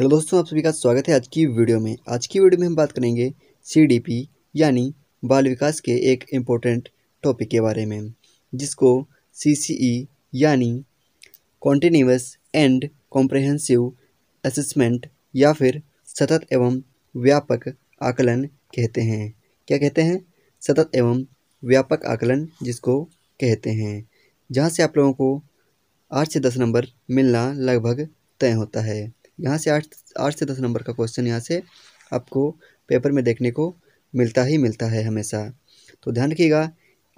hello दोस्तों आप सभी का स्वागत है आज की वीडियो में आज की वीडियो में हम बात करेंगे सीडीपी यानी बाल विकास के एक इम्पोर्टेंट टॉपिक के बारे में जिसको सीसीई e, यानी कॉन्टीन्यूस एंड कॉम्प्रहेंसिव असेसमेंट या फिर सतत एवं व्यापक आकलन कहते हैं क्या कहते हैं सतत एवं व्यापक आकलन जिसको कहते हैं जहाँ से आप लोगों को आठ से दस नंबर मिलना लगभग तय होता है यहाँ से आठ आठ से दस नंबर का क्वेश्चन यहाँ से आपको पेपर में देखने को मिलता ही मिलता है हमेशा तो ध्यान रखिएगा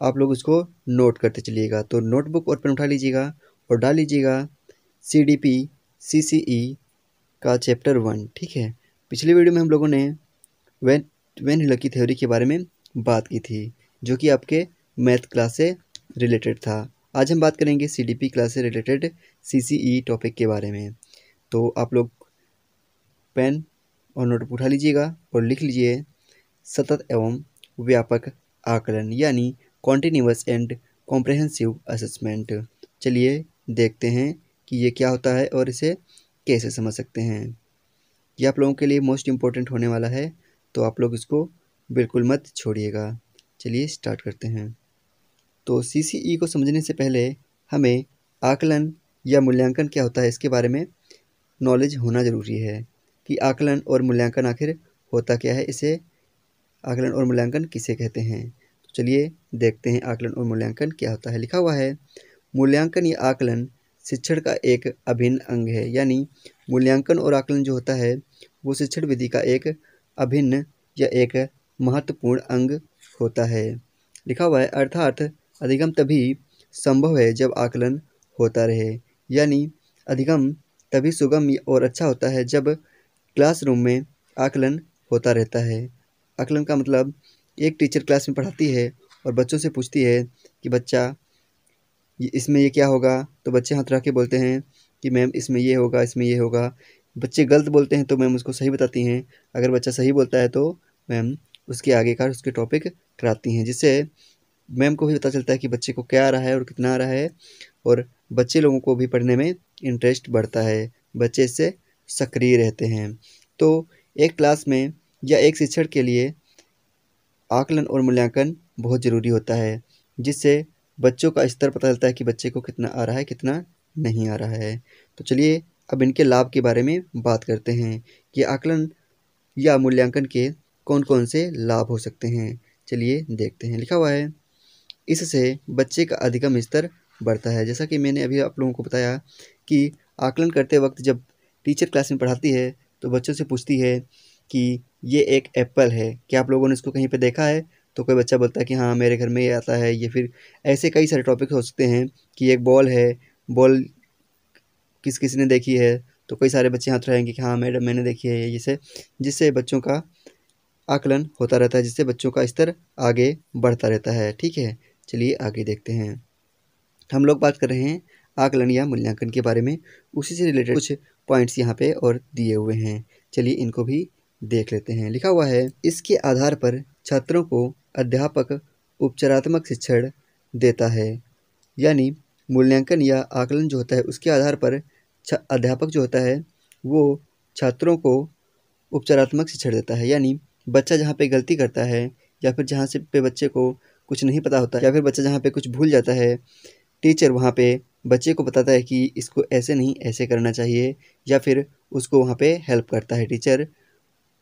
आप लोग उसको नोट करते चलिएगा तो नोटबुक और पेन उठा लीजिएगा और डाल लीजिएगा सी डी पी सी सी ई का चैप्टर वन ठीक है पिछली वीडियो में हम लोगों ने वेन वेन लकी थ्योरी के बारे में बात की थी जो कि आपके मैथ क्लास से रिलेटेड था आज हम बात करेंगे सी डी पी क्लास से related C C E topic के बारे में तो आप लोग पेन और नोटबुक उठा लीजिएगा और लिख लीजिए सतत एवं व्यापक आकलन यानी कॉन्टीन्यूस एंड कॉम्प्रहेंसिव असेसमेंट चलिए देखते हैं कि ये क्या होता है और इसे कैसे समझ सकते हैं ये आप लोगों के लिए मोस्ट इम्पोर्टेंट होने वाला है तो आप लोग इसको बिल्कुल मत छोड़िएगा चलिए स्टार्ट करते हैं तो सी e को समझने से पहले हमें आकलन या मूल्यांकन क्या होता है इसके बारे में नॉलेज होना ज़रूरी है कि आकलन और मूल्यांकन आखिर होता क्या है इसे आकलन और मूल्यांकन किसे कहते हैं तो चलिए देखते हैं आकलन और मूल्यांकन क्या होता है लिखा हुआ है मूल्यांकन या आकलन शिक्षण का एक अभिन्न अंग है यानी मूल्यांकन और आकलन जो होता है वो शिक्षण विधि का एक अभिन्न या एक महत्वपूर्ण अंग होता है लिखा हुआ है अर्थात अधिगम तभी संभव है जब आकलन होता रहे यानी अधिगम तभी सुगम और अच्छा होता है जब क्लासरूम में आकलन होता रहता है आकलन का मतलब एक टीचर क्लास में पढ़ाती है और बच्चों से पूछती है कि बच्चा इसमें ये क्या होगा तो बच्चे हाथ रख के बोलते हैं कि मैम इसमें ये होगा इसमें ये होगा बच्चे गलत बोलते हैं तो मैम उसको सही बताती हैं अगर बच्चा सही बोलता है तो मैम उसके आगे का उसके टॉपिक कराती हैं जिससे मैम को भी पता चलता है कि बच्चे को क्या आ रहा है और कितना आ रहा है और बच्चे लोगों को भी पढ़ने में इंटरेस्ट बढ़ता है बच्चे इससे सक्रिय रहते हैं तो एक क्लास में या एक शिक्षण के लिए आकलन और मूल्यांकन बहुत ज़रूरी होता है जिससे बच्चों का स्तर पता चलता है कि बच्चे को कितना आ रहा है कितना नहीं आ रहा है तो चलिए अब इनके लाभ के बारे में बात करते हैं कि आकलन या मूल्यांकन के कौन कौन से लाभ हो सकते हैं चलिए देखते हैं लिखा हुआ है इससे बच्चे का अधिगम स्तर बढ़ता है जैसा कि मैंने अभी आप लोगों को बताया कि आकलन करते वक्त जब टीचर क्लास में पढ़ाती है तो बच्चों से पूछती है कि ये एक एप्पल है क्या आप लोगों ने इसको कहीं पे देखा है तो कोई बच्चा बोलता है कि हाँ मेरे घर में ये आता है ये फिर ऐसे कई सारे टॉपिक हो सकते हैं कि एक बॉल है बॉल किस किसी ने देखी है तो कई सारे बच्चे हाथ रहेंगे कि हाँ मैडम मैंने देखी है जिसे जिससे बच्चों का आकलन होता रहता है जिससे बच्चों का स्तर आगे बढ़ता रहता है ठीक है चलिए आगे देखते हैं हम लोग बात कर रहे हैं आकलन या मूल्यांकन के बारे में उसी से रिलेटेड कुछ पॉइंट्स यहाँ पे और दिए हुए हैं चलिए इनको भी देख लेते हैं लिखा हुआ है इसके आधार पर छात्रों को अध्यापक उपचारात्मक शिक्षण देता है यानी मूल्यांकन या आकलन जो होता है उसके आधार पर अध्यापक जो होता है वो छात्रों को उपचारात्मक शिक्षण देता है यानी बच्चा जहाँ पे गलती करता है या फिर जहाँ से पे बच्चे को कुछ नहीं पता होता या फिर बच्चा जहाँ पे कुछ भूल जाता है टीचर वहाँ पे बच्चे को बताता है कि इसको ऐसे नहीं ऐसे करना चाहिए या फिर उसको वहाँ पे हेल्प करता है टीचर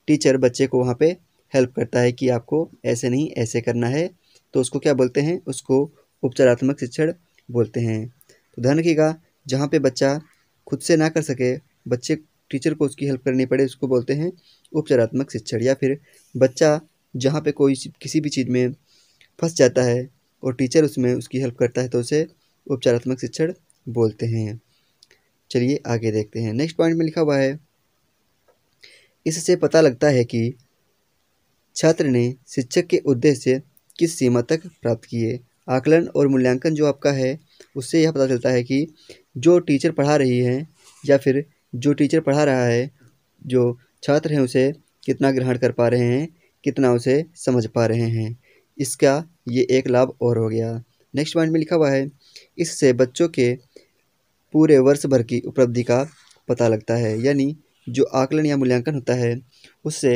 टीचर बच्चे को वहाँ पे हेल्प करता है कि आपको ऐसे नहीं ऐसे करना है तो उसको क्या बोलते हैं उसको उपचारात्मक शिक्षण बोलते हैं तो ध्यान रखिएगा जहाँ पे बच्चा खुद से ना कर सके बच्चे टीचर को उसकी हेल्प करनी पड़े उसको बोलते हैं उपचारात्मक शिक्षण या फिर बच्चा जहाँ पे कोई किसी भी चीज़ में फंस जाता है और टीचर उसमें उसकी हेल्प करता है तो उसे उपचारात्मक शिक्षण बोलते हैं चलिए आगे देखते हैं नेक्स्ट पॉइंट में लिखा हुआ है इससे पता लगता है कि छात्र ने शिक्षक के उद्देश्य किस सीमा तक प्राप्त किए आकलन और मूल्यांकन जो आपका है उससे यह पता चलता है कि जो टीचर पढ़ा रही है या फिर जो टीचर पढ़ा रहा है जो छात्र हैं उसे कितना ग्रहण कर पा रहे हैं कितना उसे समझ पा रहे हैं इसका ये एक लाभ और हो गया नेक्स्ट पॉइंट में लिखा हुआ है इससे बच्चों के पूरे वर्ष भर की उपलब्धि का पता लगता है यानी जो आकलन या मूल्यांकन होता है उससे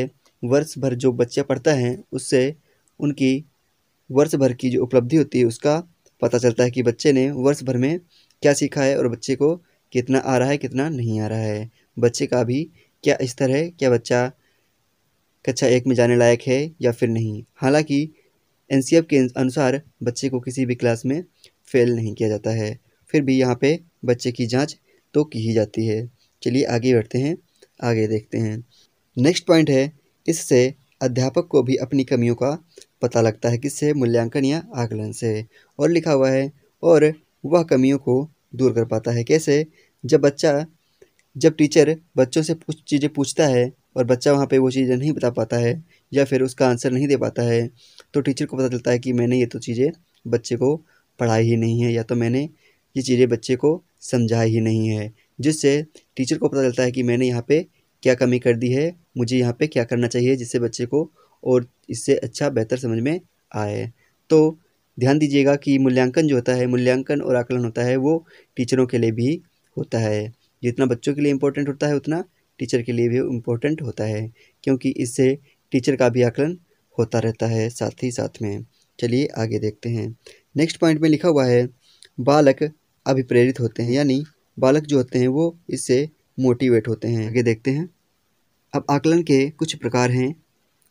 वर्ष भर जो बच्चा पढ़ता है उससे उनकी वर्ष भर की जो उपलब्धि होती है उसका पता चलता है कि बच्चे ने वर्ष भर में क्या सीखा है और बच्चे को कितना आ रहा है कितना नहीं आ रहा है बच्चे का भी क्या स्तर है क्या बच्चा कक्षा एक में जाने लायक है या फिर नहीं हालांकि एन के अनुसार बच्चे को किसी भी क्लास में फेल नहीं किया जाता है फिर भी यहाँ पे बच्चे की जांच तो की ही जाती है चलिए आगे बढ़ते हैं आगे देखते हैं नेक्स्ट पॉइंट है इससे अध्यापक को भी अपनी कमियों का पता लगता है किससे मूल्यांकन या आकलन से और लिखा हुआ है और वह कमियों को दूर कर पाता है कैसे जब बच्चा जब टीचर बच्चों से कुछ चीज़ें पूछता है और बच्चा वहाँ पे वो चीज़ें नहीं बता पाता है या फिर उसका आंसर नहीं दे पाता है तो टीचर को पता चलता है कि मैंने ये तो चीज़ें बच्चे को पढ़ाई ही नहीं है या तो मैंने ये चीज़ें बच्चे को समझाई ही नहीं है जिससे टीचर को पता चलता है कि मैंने यहाँ पे क्या कमी कर दी है मुझे यहाँ पे क्या करना चाहिए जिससे बच्चे को और इससे अच्छा बेहतर समझ में आए तो ध्यान दीजिएगा कि मूल्यांकन जो होता है मूल्यांकन और आकलन होता है वो टीचरों के लिए भी होता है जितना बच्चों के लिए इम्पोर्टेंट होता है उतना टीचर के लिए भी इम्पोर्टेंट होता है क्योंकि इससे टीचर का भी आकलन होता रहता है साथ ही साथ में चलिए आगे देखते हैं नेक्स्ट पॉइंट में लिखा हुआ है बालक अभिप्रेरित होते हैं यानी बालक जो होते हैं वो इससे मोटिवेट होते हैं आगे देखते हैं अब आकलन के कुछ प्रकार हैं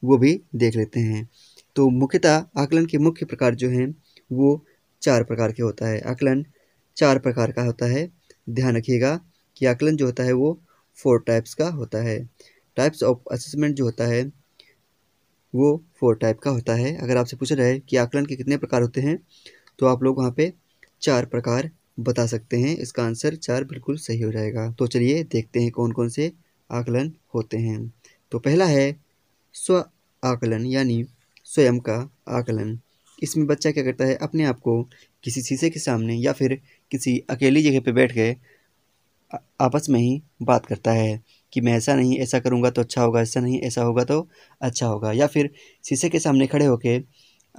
वो भी देख लेते हैं तो मुख्यतः आकलन के मुख्य प्रकार जो हैं वो चार प्रकार के होता है आकलन चार प्रकार का होता है ध्यान रखिएगा कि आकलन जो होता है वो फोर टाइप्स का होता है टाइप्स ऑफ असेसमेंट जो होता है वो फोर टाइप का होता है अगर आपसे पूछा जाए कि आकलन के कितने प्रकार होते हैं तो आप लोग वहाँ पे चार प्रकार बता सकते हैं इसका आंसर चार बिल्कुल सही हो जाएगा तो चलिए देखते हैं कौन कौन से आकलन होते हैं तो पहला है स्व आकलन यानी स्वयं का आकलन इसमें बच्चा क्या करता है अपने आप को किसी शीशे के सामने या फिर किसी अकेली जगह पर बैठ के आपस में ही बात करता है कि मैं ऐसा नहीं ऐसा करूँगा तो अच्छा होगा ऐसा नहीं ऐसा होगा तो अच्छा होगा या फिर शीशे के सामने खड़े होकर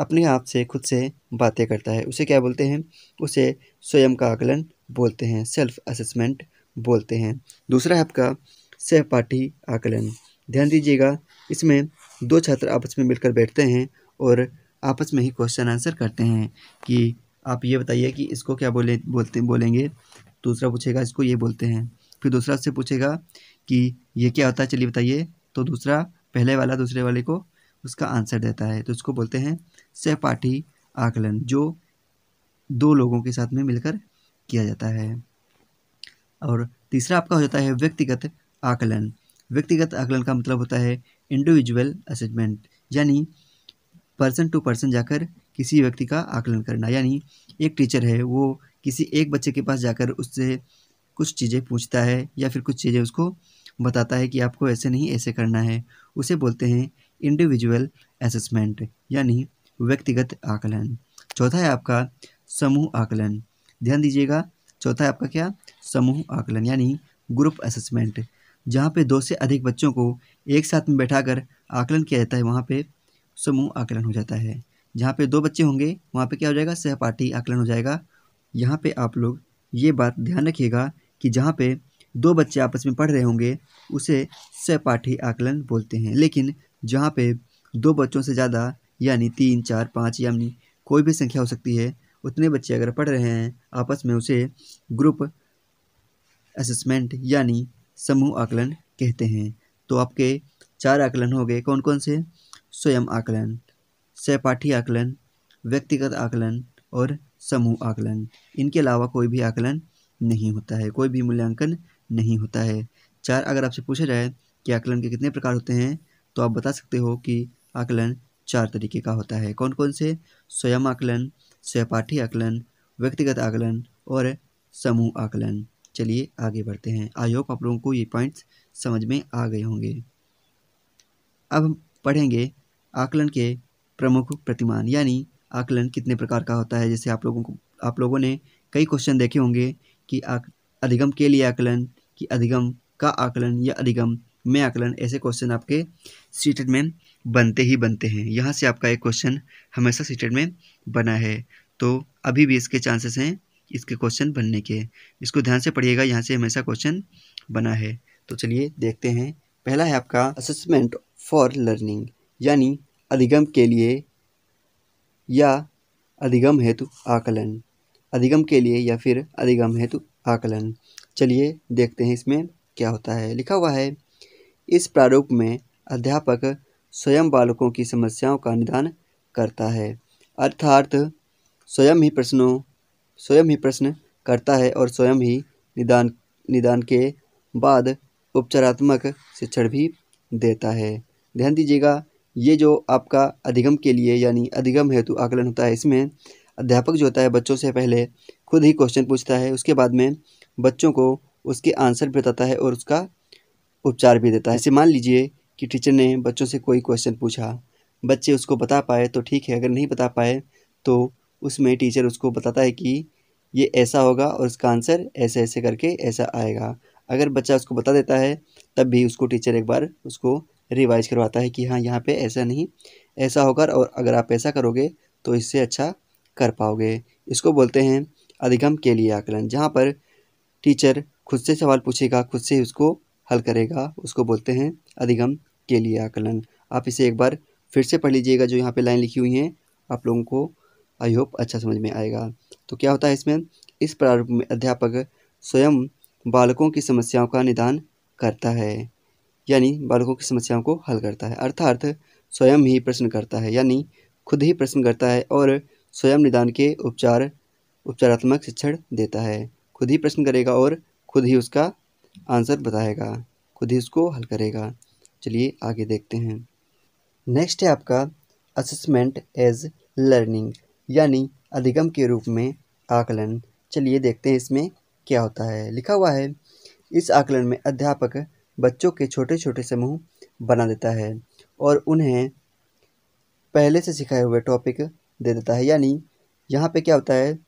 अपने आप से खुद से बातें करता है उसे क्या बोलते हैं उसे स्वयं का आकलन बोलते हैं सेल्फ असेसमेंट बोलते हैं दूसरा है आपका सहपाठी आकलन ध्यान दीजिएगा इसमें दो छात्र आपस में मिलकर बैठते हैं और आपस में ही क्वेश्चन आंसर करते हैं कि आप ये बताइए कि इसको क्या बोले बोलते बोलेंगे दूसरा पूछेगा इसको ये बोलते हैं फिर दूसरा से पूछेगा कि ये क्या होता है चलिए बताइए तो दूसरा पहले वाला दूसरे वाले को उसका आंसर देता है तो उसको बोलते हैं सहपाठी आकलन जो दो लोगों के साथ में मिलकर किया जाता है और तीसरा आपका हो जाता है व्यक्तिगत आकलन व्यक्तिगत आकलन का मतलब होता है इंडिविजुअल असेसमेंट यानी पर्सन टू पर्सन जाकर किसी व्यक्ति का आकलन करना यानी एक टीचर है वो किसी एक बच्चे के पास जाकर उससे कुछ चीज़ें पूछता है या फिर कुछ चीज़ें उसको बताता है कि आपको ऐसे नहीं ऐसे करना है उसे बोलते हैं इंडिविजुअल असेसमेंट यानी व्यक्तिगत आकलन चौथा है आपका समूह आकलन ध्यान दीजिएगा चौथा है आपका क्या समूह आकलन यानी ग्रुप असेसमेंट जहाँ पे दो से अधिक बच्चों को एक साथ में कर आकलन किया जाता है वहाँ पे समूह आकलन हो जाता है जहाँ पे दो बच्चे होंगे वहाँ पे क्या हो जाएगा सहपाठी आकलन हो जाएगा यहाँ पे आप लोग ये बात ध्यान रखिएगा कि जहाँ पे दो बच्चे आपस में पढ़ रहे होंगे उसे सहपाठी आकलन बोलते हैं लेकिन जहाँ पे दो बच्चों से ज़्यादा यानी तीन चार पाँच यानी कोई भी संख्या हो सकती है उतने बच्चे अगर पढ़ रहे हैं आपस में उसे ग्रुप असेसमेंट यानी समूह आकलन कहते हैं तो आपके चार आकलन हो गए कौन कौन से स्वयं आकलन सहपाठी आकलन व्यक्तिगत आकलन और समूह आकलन इनके अलावा कोई भी आकलन नहीं होता है कोई भी मूल्यांकन नहीं होता है चार अगर आपसे पूछा जाए कि आकलन के कितने प्रकार होते हैं तो आप बता सकते हो कि आकलन चार तरीके का होता है कौन कौन से स्वयं आकलन सहपाठी आकलन व्यक्तिगत आकलन और समूह आकलन चलिए आगे बढ़ते हैं आई होप आप लोगों को ये पॉइंट्स समझ में आ गए होंगे अब हम पढ़ेंगे आकलन के प्रमुख प्रतिमान यानी आकलन कितने प्रकार का होता है जैसे आप लोगों को आप लोगों ने कई क्वेश्चन देखे होंगे कि अधिगम के लिए आकलन कि अधिगम का आकलन या अधिगम में आकलन ऐसे क्वेश्चन आपके सीटेड में बनते ही बनते हैं यहाँ से आपका एक क्वेश्चन हमेशा सीटेड में बना है तो अभी भी इसके चांसेस हैं इसके क्वेश्चन बनने के इसको ध्यान से पढ़िएगा यहाँ से हमेशा क्वेश्चन बना है तो चलिए देखते हैं पहला है आपका असेसमेंट फॉर लर्निंग यानी अधिगम के लिए या अधिगम हेतु आकलन अधिगम के लिए या फिर अधिगम हेतु आकलन चलिए देखते हैं इसमें क्या होता है लिखा हुआ है इस प्रारूप में अध्यापक स्वयं बालकों की समस्याओं का निदान करता है अर्थात स्वयं ही प्रश्नों स्वयं ही प्रश्न करता है और स्वयं ही निदान निदान के बाद उपचारात्मक शिक्षण भी देता है ध्यान दीजिएगा ये जो आपका अधिगम के लिए यानी अधिगम हेतु आकलन होता है इसमें अध्यापक जो होता है बच्चों से पहले खुद ही क्वेश्चन पूछता है उसके बाद में बच्चों को उसके आंसर भी बताता है और उसका उपचार भी देता है जैसे मान लीजिए कि टीचर ने बच्चों से कोई क्वेश्चन पूछा बच्चे उसको बता पाए तो ठीक है अगर नहीं बता पाए तो उसमें टीचर उसको बताता है कि ये ऐसा होगा और इसका आंसर ऐसे ऐसे करके ऐसा आएगा अगर बच्चा उसको बता देता है तब भी उसको टीचर एक बार उसको रिवाइज करवाता है कि हाँ यहाँ पे ऐसा नहीं ऐसा होगा और अगर आप ऐसा करोगे तो इससे अच्छा कर पाओगे इसको बोलते हैं अधिगम के लिए आकलन जहाँ पर टीचर खुद से सवाल पूछेगा खुद से उसको हल करेगा उसको बोलते हैं अधिगम के लिए आकलन आप इसे एक बार फिर से पढ़ लीजिएगा जो यहाँ पे लाइन लिखी हुई हैं आप लोगों को आई होप अच्छा समझ में आएगा तो क्या होता है इसमें इस प्रारूप में अध्यापक स्वयं बालकों की समस्याओं का निदान करता है यानी बालकों की समस्याओं को हल करता है अर्थार्थ स्वयं ही प्रश्न करता है यानी खुद ही प्रश्न करता है और स्वयं निदान के उपचार उपचारात्मक शिक्षण देता है खुद ही प्रश्न करेगा और खुद ही उसका आंसर बताएगा खुद ही उसको हल करेगा चलिए आगे देखते हैं नेक्स्ट है आपका असेसमेंट एज लर्निंग यानी अधिगम के रूप में आकलन चलिए देखते हैं इसमें क्या होता है लिखा हुआ है इस आकलन में अध्यापक बच्चों के छोटे छोटे समूह बना देता है और उन्हें पहले से सिखाए हुए टॉपिक दे देता है यानी यहाँ पे क्या होता है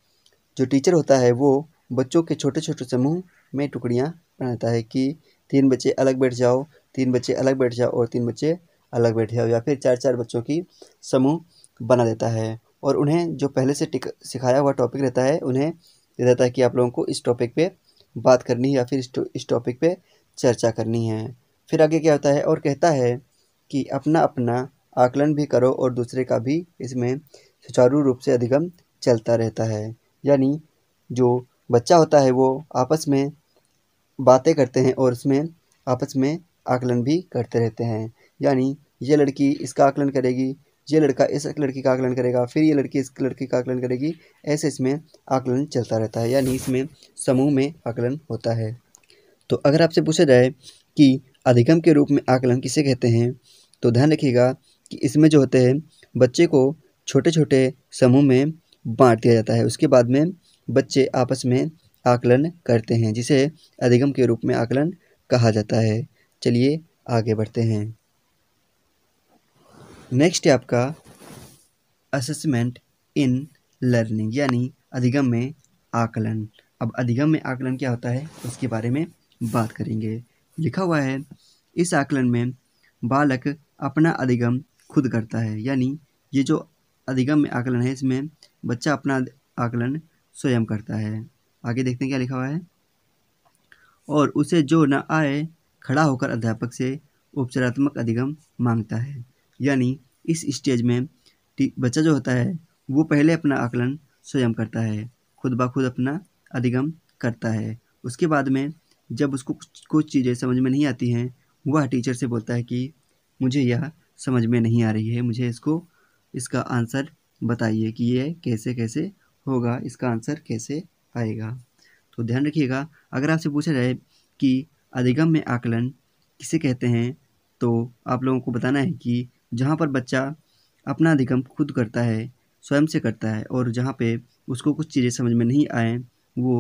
जो टीचर होता है वो बच्चों के छोटे छोटे समूह में टुकड़ियाँ बनाता है कि तीन बच्चे अलग बैठ जाओ तीन बच्चे अलग बैठ जाओ और तीन बच्चे अलग बैठ जाओ या फिर चार चार बच्चों की समूह बना देता है और उन्हें जो पहले से सिखाया हुआ टॉपिक रहता है उन्हें दे देता है कि आप लोगों को इस टॉपिक पर बात करनी है या फिर इस टॉपिक पर चर्चा करनी है फिर आगे क्या होता है और कहता है कि अपना अपना आकलन भी करो और दूसरे का भी इसमें सुचारू रूप से अधिगम चलता रहता है यानी जो बच्चा होता है वो आपस में बातें करते हैं और उसमें आपस में आकलन भी करते रहते हैं यानी ये लड़की इसका आकलन करेगी ये लड़का इस लड़की का आकलन करेगा फिर ये लड़की इस लड़की का आकलन करेगी ऐसे इसमें आकलन चलता रहता है यानी इसमें समूह में आकलन होता है तो अगर आपसे पूछा जाए कि अधिगम के रूप में आकलन किसे कहते हैं तो ध्यान रखिएगा कि इसमें जो होते हैं बच्चे को छोटे छोटे समूह में बांट दिया जाता है उसके बाद में बच्चे आपस में आकलन करते हैं जिसे अधिगम के रूप में आकलन कहा जाता है चलिए आगे बढ़ते हैं नेक्स्ट है आपका असेसमेंट इन लर्निंग यानी अधिगम में आकलन अब अधिगम में आकलन क्या होता है उसके बारे में बात करेंगे लिखा हुआ है इस आकलन में बालक अपना अधिगम खुद करता है यानी ये जो अधिगम आकलन है इसमें बच्चा अपना आकलन स्वयं करता है आगे देखते हैं क्या लिखा हुआ है और उसे जो न आए खड़ा होकर अध्यापक से उपचारात्मक अधिगम मांगता है यानी इस स्टेज में बच्चा जो होता है वो पहले अपना आकलन स्वयं करता है खुद ब खुद अपना अधिगम करता है उसके बाद में जब उसको कुछ, कुछ चीज़ें समझ में नहीं आती हैं वह टीचर से बोलता है कि मुझे यह समझ में नहीं आ रही है मुझे इसको इसका आंसर बताइए कि ये कैसे कैसे होगा इसका आंसर कैसे आएगा तो ध्यान रखिएगा अगर आपसे पूछा जाए कि अधिगम में आकलन किसे कहते हैं तो आप लोगों को बताना है कि जहाँ पर बच्चा अपना अधिगम खुद करता है स्वयं से करता है और जहाँ पे उसको कुछ चीज़ें समझ में नहीं आए वो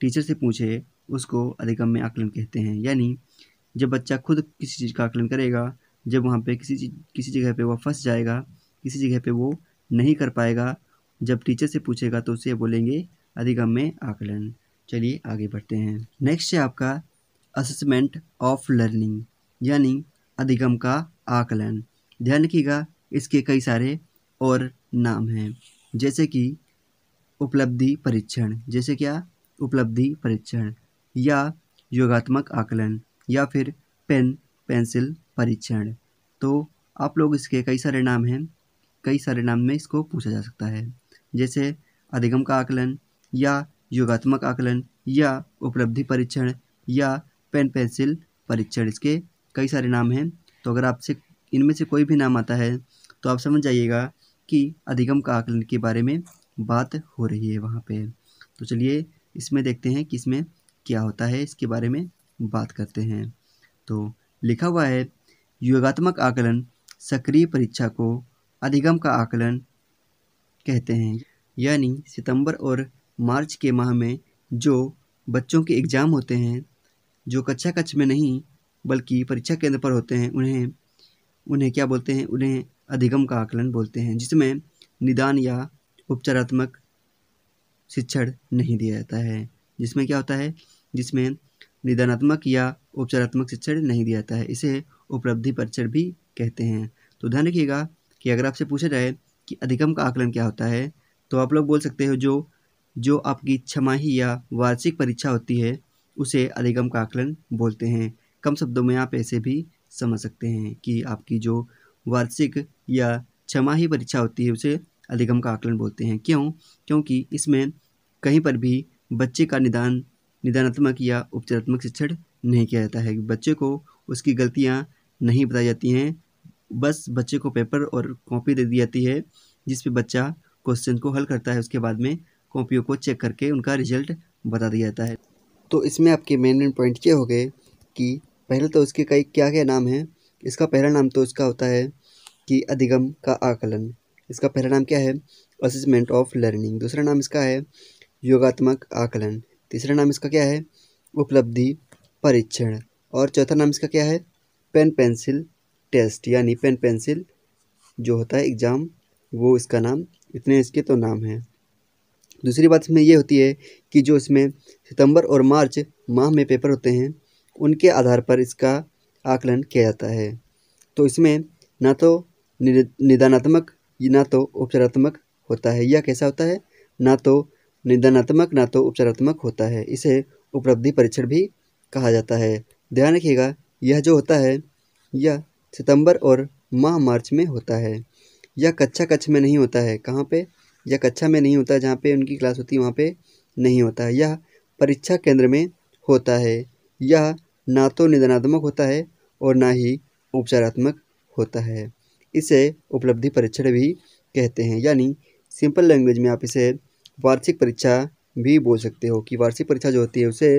टीचर से पूछे उसको अधिगम में आकलन कहते हैं यानी जब बच्चा खुद किसी चीज़ का आकलन करेगा जब वहाँ पे किसी चीज़ किसी जगह पे वह फंस जाएगा किसी जगह पे वो नहीं कर पाएगा जब टीचर से पूछेगा तो उसे बोलेंगे अधिगम में आकलन चलिए आगे बढ़ते हैं नेक्स्ट है आपका असेसमेंट ऑफ लर्निंग यानी अधिगम का आकलन ध्यान रखिएगा इसके कई सारे और नाम हैं जैसे कि उपलब्धि परीक्षण जैसे क्या उपलब्धि परीक्षण या योगात्मक आकलन या फिर पेन पेंसिल परीक्षण तो आप लोग इसके कई सारे नाम हैं कई सारे नाम में इसको पूछा जा सकता है जैसे अधिगम का आकलन या योगात्मक आकलन या उपलब्धि परीक्षण या पेन पेंसिल परीक्षण इसके कई सारे नाम हैं तो अगर आपसे इनमें से कोई भी नाम आता है तो आप समझ जाइएगा कि अधिगम का आकलन के बारे में बात हो रही है वहाँ पे तो चलिए इसमें देखते हैं कि इसमें क्या होता है इसके बारे में बात करते हैं तो लिखा हुआ है योगात्मक आकलन सक्रिय परीक्षा को अधिगम का आकलन कहते हैं यानी सितंबर और मार्च के माह में जो बच्चों के एग्ज़ाम होते हैं जो कक्षा कक्ष में नहीं बल्कि परीक्षा केंद्र पर होते हैं उन्हें उन्हें क्या बोलते हैं उन्हें अधिगम का आकलन बोलते हैं जिसमें निदान या उपचारात्मक शिक्षण नहीं दिया जाता है जिसमें क्या होता है जिसमें निदानात्मक या उपचारात्मक शिक्षण नहीं दिया जाता है इसे उपलब्धि परीक्षण भी कहते हैं तो ध्यान रखिएगा कि अगर आपसे पूछा जाए कि अधिगम का आकलन क्या होता है तो आप लोग बोल सकते हो जो जो आपकी छमाही या वार्षिक परीक्षा होती है उसे अधिगम का आकलन बोलते हैं कम शब्दों में आप ऐसे भी समझ सकते हैं कि आपकी जो वार्षिक या छमाही परीक्षा होती है उसे अधिगम का आकलन बोलते हैं क्यों क्योंकि इसमें कहीं पर भी बच्चे का निदान निदानात्मक या उपचारात्मक शिक्षण नहीं किया जाता है बच्चे को उसकी गलतियाँ नहीं बताई जाती हैं बस बच्चे को पेपर और कॉपी दे दी जाती है जिस पे बच्चा क्वेश्चन को हल करता है उसके बाद में कॉपियों को चेक करके उनका रिजल्ट बता दिया जाता है तो इसमें आपके मेन मेन पॉइंट ये हो गए कि पहले तो उसके कई क्या क्या नाम हैं इसका पहला नाम तो इसका होता है कि अधिगम का आकलन इसका पहला नाम क्या है असेसमेंट ऑफ लर्निंग दूसरा नाम इसका है योगात्मक आकलन तीसरा नाम इसका क्या है उपलब्धि परीक्षण और चौथा नाम इसका क्या है पेन पेंसिल टेस्ट यानी पेन पेंसिल जो होता है एग्ज़ाम वो इसका नाम इतने इसके तो नाम हैं दूसरी बात इसमें यह होती है कि जो इसमें सितंबर और मार्च माह में पेपर होते हैं उनके आधार पर इसका आकलन किया जाता है तो इसमें ना तो निदानात्मक ना तो उपचारात्मक होता है या कैसा होता है ना तो निदानात्मक ना तो उपचारात्मक होता है इसे उपलब्धि परीक्षण भी कहा जाता है ध्यान रखिएगा यह जो होता है यह सितंबर और माह मार्च में होता है यह कक्षा कक्ष में नहीं होता है कहाँ पे या कक्षा में नहीं होता है जहाँ पे उनकी क्लास होती है वहाँ पे नहीं होता है यह परीक्षा केंद्र में होता है यह ना तो निदानात्मक होता है और ना ही उपचारात्मक होता है इसे उपलब्धि परीक्षण भी कहते हैं यानी सिंपल लैंग्वेज में आप इसे वार्षिक परीक्षा भी बोल सकते हो कि वार्षिक परीक्षा जो होती है उसे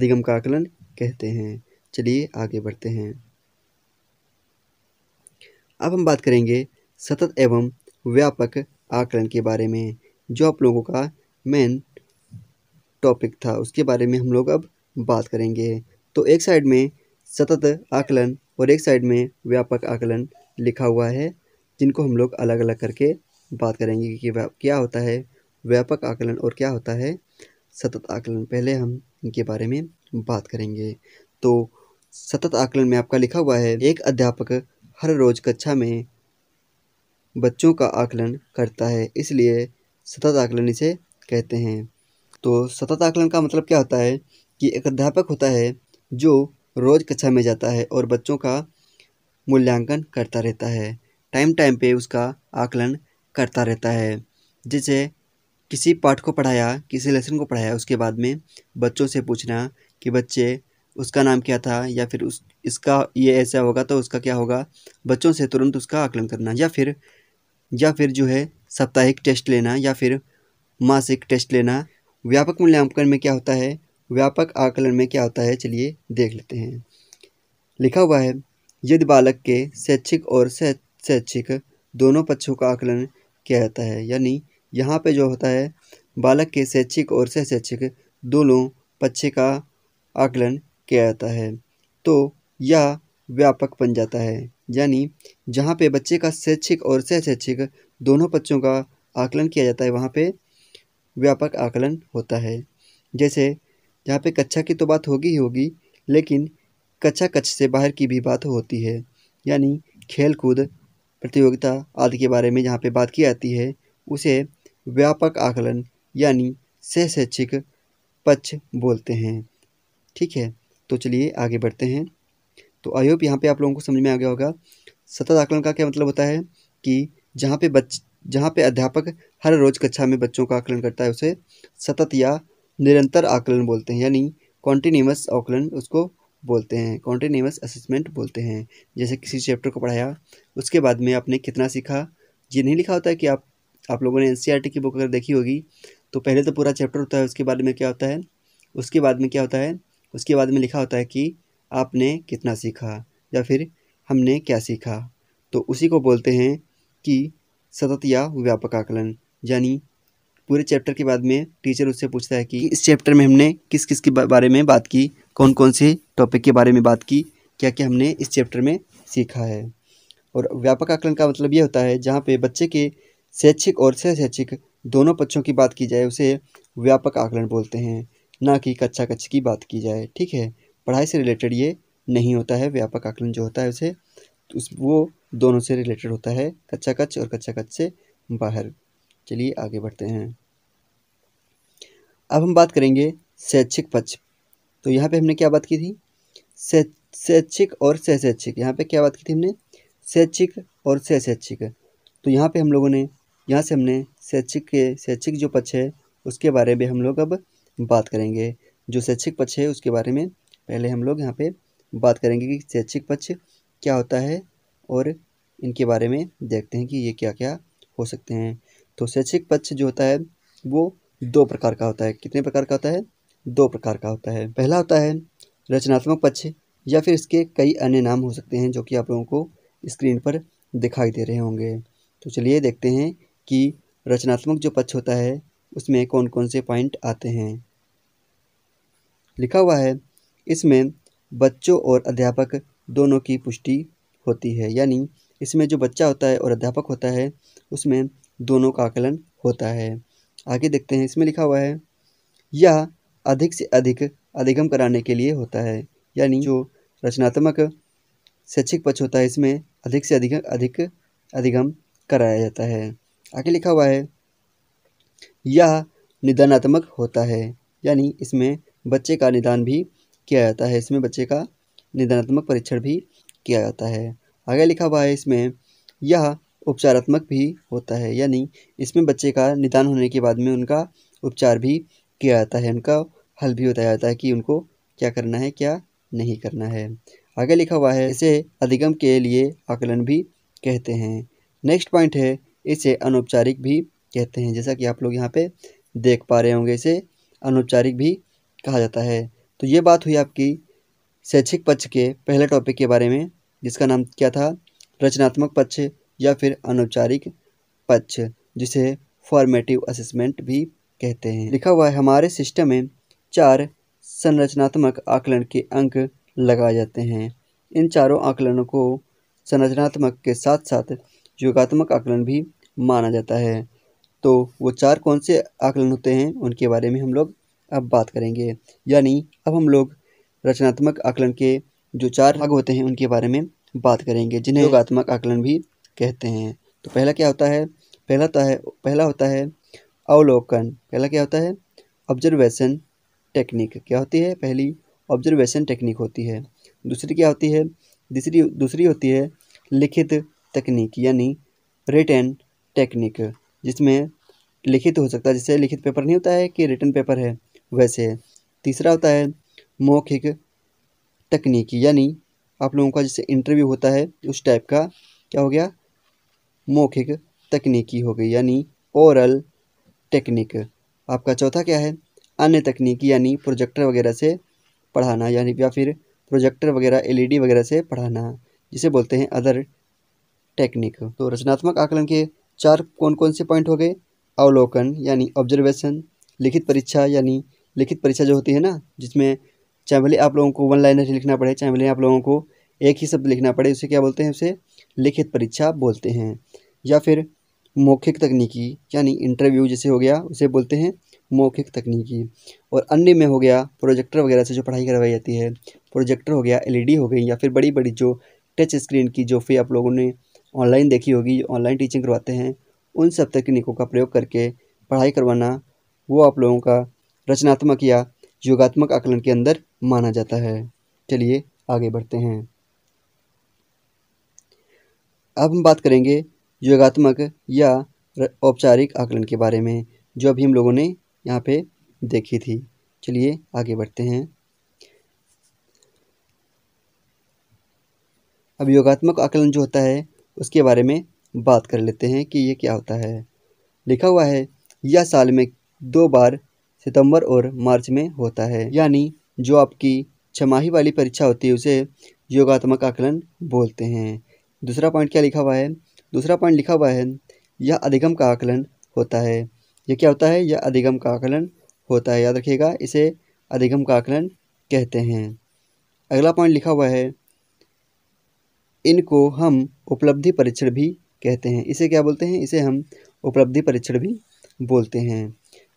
अधिगम का आकलन कहते हैं चलिए आगे बढ़ते हैं अब हम बात करेंगे सतत एवं व्यापक आकलन के बारे में जो आप लोगों का मेन टॉपिक था उसके बारे में हम लोग अब बात करेंगे तो एक साइड में सतत आकलन और एक साइड में व्यापक आकलन लिखा हुआ है जिनको हम लोग अलग अलग करके बात करेंगे कि क्या होता है व्यापक आकलन और क्या होता है सतत आकलन पहले हम इनके बारे में बात करेंगे तो सतत आकलन में आपका लिखा हुआ है एक अध्यापक हर रोज़ कक्षा में बच्चों का आकलन करता है इसलिए सतत आकलन इसे कहते हैं तो सतत आकलन का मतलब क्या होता है कि एक अध्यापक होता है जो रोज़ कक्षा में जाता है और बच्चों का मूल्यांकन करता रहता है टाइम टाइम पे उसका आकलन करता रहता है जैसे किसी पाठ को पढ़ाया किसी लेसन को पढ़ाया उसके बाद में बच्चों से पूछना कि बच्चे उसका नाम क्या था या फिर उस इसका ये ऐसा होगा तो उसका क्या होगा बच्चों से तुरंत उसका आकलन करना या फिर या फिर जो है साप्ताहिक टेस्ट लेना या फिर मासिक टेस्ट लेना व्यापक मूल्यांकन में क्या होता है व्यापक आकलन में क्या होता है चलिए देख लेते हैं लिखा हुआ है यदि बालक के शैक्षिक और शैक्षिक दोनों पक्षों का आकलन किया जाता है यानी यहाँ पे जो होता है बालक के शैक्षिक और शैक्षिक दोनों पक्ष का आकलन किया जाता है तो या व्यापक बन जाता है यानी जहाँ पे बच्चे का शैक्षिक और सशैक्षिक दोनों पक्षों का आकलन किया जाता है वहाँ पे व्यापक आकलन होता है जैसे जहाँ पे कक्षा की तो बात होगी ही होगी लेकिन कक्षा कक्ष से बाहर की भी बात होती है यानी खेल कूद प्रतियोगिता आदि के बारे में जहाँ पे बात की जाती है उसे व्यापक आकलन यानी सशैक्षिक पक्ष बोलते हैं ठीक है तो चलिए आगे बढ़ते हैं तो आई होप यहाँ पे आप लोगों को समझ में आ गया होगा सतत आकलन का क्या मतलब होता है कि जहाँ पे बच जहाँ पे अध्यापक हर रोज़ कक्षा में बच्चों का आकलन करता है उसे सतत या निरंतर आकलन बोलते हैं यानी कॉन्टीन्यूस आकलन उसको बोलते हैं कॉन्टीन्यूस असेसमेंट बोलते हैं जैसे किसी चैप्टर को पढ़ाया उसके बाद में आपने कितना सीखा ये नहीं लिखा होता है कि आप आप लोगों ने एन e की बुक अगर देखी होगी तो पहले तो पूरा चैप्टर होता है उसके बाद में क्या होता है उसके बाद में क्या होता है उसके बाद में लिखा होता है कि आपने कितना सीखा या फिर हमने क्या सीखा तो उसी को बोलते हैं कि सतत या व्यापक आकलन यानी पूरे चैप्टर के बाद में टीचर उससे पूछता है कि इस चैप्टर में हमने किस किस के बारे में बात की कौन कौन से टॉपिक के बारे में बात की क्या क्या हमने इस चैप्टर में सीखा है और व्यापक आकलन का मतलब ये होता है जहाँ पे बच्चे के शैक्षिक और सह शैक्षिक दोनों पक्षों की बात की जाए उसे व्यापक आकलन बोलते हैं ना कि कक्षा कक्ष की बात की जाए ठीक है पढ़ाई से रिलेटेड ये नहीं होता है व्यापक आकलन जो होता है उसे तो उस वो दोनों से रिलेटेड होता है कच्चा कच्च और कच्चा कच्च से बाहर चलिए आगे बढ़ते हैं अब हम बात करेंगे शैक्षिक पक्ष तो यहाँ पे हमने क्या बात की थी शैक्षिक और सहशैक्षिक यहाँ पे क्या बात की थी हमने शैक्षिक और सहशैक्षिक तो यहाँ पे हम लोगों ने यहाँ से हमने शैक्षिक के शैक्षिक जो पक्ष है उसके बारे में हम लोग अब बात करेंगे जो शैक्षिक पक्ष है उसके बारे में पहले हम लोग यहाँ पे बात करेंगे कि शैक्षिक पक्ष क्या होता है और इनके बारे में देखते हैं कि ये क्या क्या हो सकते हैं तो शैक्षिक पक्ष जो होता है वो दो प्रकार का होता है कितने प्रकार का होता है दो प्रकार का होता है पहला होता है रचनात्मक पक्ष या फिर इसके कई अन्य नाम हो सकते हैं जो कि आप लोगों को स्क्रीन पर दिखाई दे रहे होंगे तो चलिए देखते हैं कि रचनात्मक जो पक्ष होता है उसमें कौन कौन से पॉइंट आते हैं लिखा हुआ है इसमें बच्चों और अध्यापक दोनों की पुष्टि होती है यानी इसमें जो बच्चा होता है और अध्यापक होता है उसमें दोनों का आकलन होता है आगे देखते हैं इसमें लिखा हुआ है यह अधिक से अधिक अधिगम कराने के लिए होता है यानी जो रचनात्मक शैक्षिक पक्ष होता है इसमें अधिक से अधिक अधिक अधिगम कराया जाता है आगे लिखा हुआ है यह निदानात्मक होता है यानी इसमें बच्चे का निदान भी किया जाता है इसमें बच्चे का निदानात्मक परीक्षण भी किया जाता है आगे लिखा हुआ है इसमें यह उपचारात्मक भी होता है यानी इसमें बच्चे का निदान होने के बाद में उनका उपचार भी किया जाता है उनका हल भी बताया जाता है कि उनको क्या करना है क्या नहीं करना है आगे लिखा हुआ है इसे अधिगम के लिए आकलन भी कहते हैं नेक्स्ट पॉइंट है इसे अनौपचारिक भी कहते हैं जैसा कि आप लोग यहाँ पे देख पा रहे होंगे इसे अनौपचारिक भी कहा जाता है तो ये बात हुई आपकी शैक्षिक पक्ष के पहले टॉपिक के बारे में जिसका नाम क्या था रचनात्मक पक्ष या फिर अनौपचारिक पक्ष जिसे फॉर्मेटिव असेसमेंट भी कहते हैं लिखा हुआ है हमारे सिस्टम में चार संरचनात्मक आकलन के अंक लगाए जाते हैं इन चारों आकलनों को संरचनात्मक के साथ साथ योगात्मक आकलन भी माना जाता है तो वो चार कौन से आकलन होते हैं उनके बारे में हम लोग अब बात करेंगे यानी अब हम लोग रचनात्मक आकलन के जो चार भाग होते हैं उनके बारे में बात करेंगे जिन्हें योगात्मक आकलन भी कहते हैं तो पहला क्या होता है पहला होता है पहला होता है अवलोकन पहला क्या होता है ऑब्जर्वेशन टेक्निक क्या होती है पहली ऑब्जर्वेशन टेक्निक होती है दूसरी क्या होती है दूसरी दूसरी होती है लिखित तकनीक यानी रिटर्न टेक्निक जिसमें लिखित हो सकता है जैसे लिखित पेपर नहीं होता है कि रिटर्न पेपर है वैसे है तीसरा होता है मौखिक तकनीकी यानी आप लोगों का जैसे इंटरव्यू होता है उस टाइप का क्या हो गया मौखिक तकनीकी हो गई यानी ओरल टेक्निक आपका चौथा क्या है अन्य तकनीकी यानी प्रोजेक्टर वगैरह से पढ़ाना यानी या फिर प्रोजेक्टर वगैरह एलईडी e वगैरह से पढ़ाना जिसे बोलते हैं अदर टेक्निक तो रचनात्मक आकलन के चार कौन कौन से पॉइंट हो गए अवलोकन यानी ऑब्जर्वेशन लिखित परीक्षा यानी लिखित परीक्षा जो होती है ना जिसमें चाहे भले आप लोगों को वन लाइनर लिखना पड़े चाहे भले आप लोगों को एक ही शब्द लिखना पड़े उसे क्या बोलते हैं उसे लिखित परीक्षा बोलते हैं या फिर मौखिक तकनीकी यानी इंटरव्यू जैसे हो गया उसे बोलते हैं मौखिक तकनीकी और अन्य में हो गया प्रोजेक्टर वगैरह से जो पढ़ाई करवाई जाती है प्रोजेक्टर हो गया एलईडी e हो गई या फिर बड़ी बड़ी जो टच स्क्रीन की जो फी आप लोगों ने ऑनलाइन देखी होगी ऑनलाइन टीचिंग करवाते हैं उन सब तकनीकों का प्रयोग करके पढ़ाई करवाना वो आप लोगों का रचनात्मक या योगात्मक आकलन के अंदर माना जाता है चलिए आगे बढ़ते हैं अब हम बात करेंगे योगात्मक या औपचारिक आकलन के बारे में जो अभी हम लोगों ने यहाँ पे देखी थी चलिए आगे बढ़ते हैं अब योगात्मक आकलन जो होता है उसके बारे में बात कर लेते हैं कि ये क्या होता है लिखा हुआ है यह साल में दो बार सितंबर और मार्च में होता है यानी जो आपकी छमाही वाली परीक्षा होती है उसे योगात्मक आकलन बोलते हैं दूसरा पॉइंट क्या लिखा हुआ है दूसरा पॉइंट लिखा हुआ है यह अधिगम का आकलन होता है यह क्या होता है यह अधिगम का आकलन होता है याद रखिएगा इसे अधिगम का आकलन कहते हैं अगला पॉइंट लिखा हुआ है इनको हम उपलब्धि परीक्षण भी कहते हैं इसे क्या बोलते हैं इसे हम उपलब्धि परीक्षण भी बोलते हैं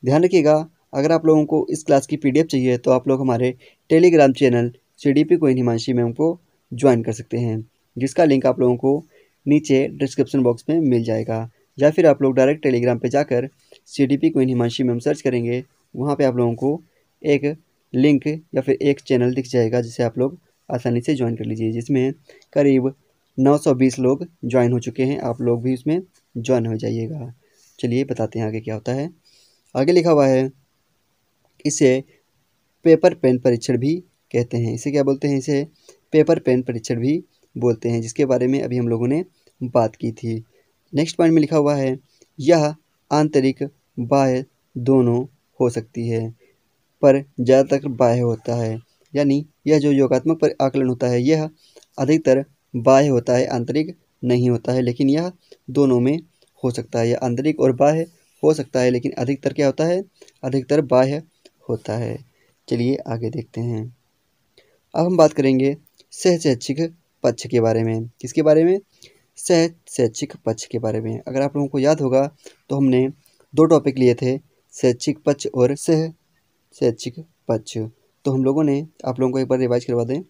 ध्यान रखिएगा अगर आप लोगों को इस क्लास की पीडीएफ चाहिए तो आप लोग हमारे Telegram channel C D P coin Himanshi में को ज्वाइन कर सकते हैं जिसका लिंक आप लोगों को नीचे डिस्क्रिप्शन बॉक्स में मिल जाएगा या फिर आप लोग डायरेक्ट टेलीग्राम पर जाकर C D P coin Himanshi में सर्च करेंगे वहाँ पर आप लोगों को एक लिंक या फिर एक चैनल दिख जाएगा जिसे आप लोग आसानी से ज्वाइन कर लीजिए जिसमें करीब 920 लोग ज्वाइन हो चुके हैं आप लोग भी उसमें ज्वाइन हो जाइएगा चलिए बताते हैं आगे क्या होता है आगे लिखा हुआ है इसे पेपर पेन परीक्षण भी कहते हैं इसे क्या बोलते हैं इसे पेपर पेन परीक्षण भी बोलते हैं जिसके बारे में अभी हम लोगों ने बात की थी नेक्स्ट पॉइंट में लिखा हुआ है यह आंतरिक बाह्य दोनों हो सकती है पर ज़्यादातर बाह्य होता है यानी यह जो योगात्मक पर आकलन होता है यह अधिकतर बाह्य होता है आंतरिक नहीं होता है लेकिन यह दोनों में हो सकता है यह आंतरिक और बाह्य हो सकता है लेकिन अधिकतर क्या होता है अधिकतर बाह्य होता है चलिए आगे देखते हैं अब हम बात करेंगे सहशैक्षिक पक्ष के बारे में किसके बारे में सह शैक्षिक पक्ष के बारे में अगर आप लोगों को याद होगा तो हमने दो टॉपिक लिए थे शैक्षिक पक्ष और सह शैक्षिक पक्ष तो हम लोगों ने आप लोगों को एक बार रिवाइज करवा दें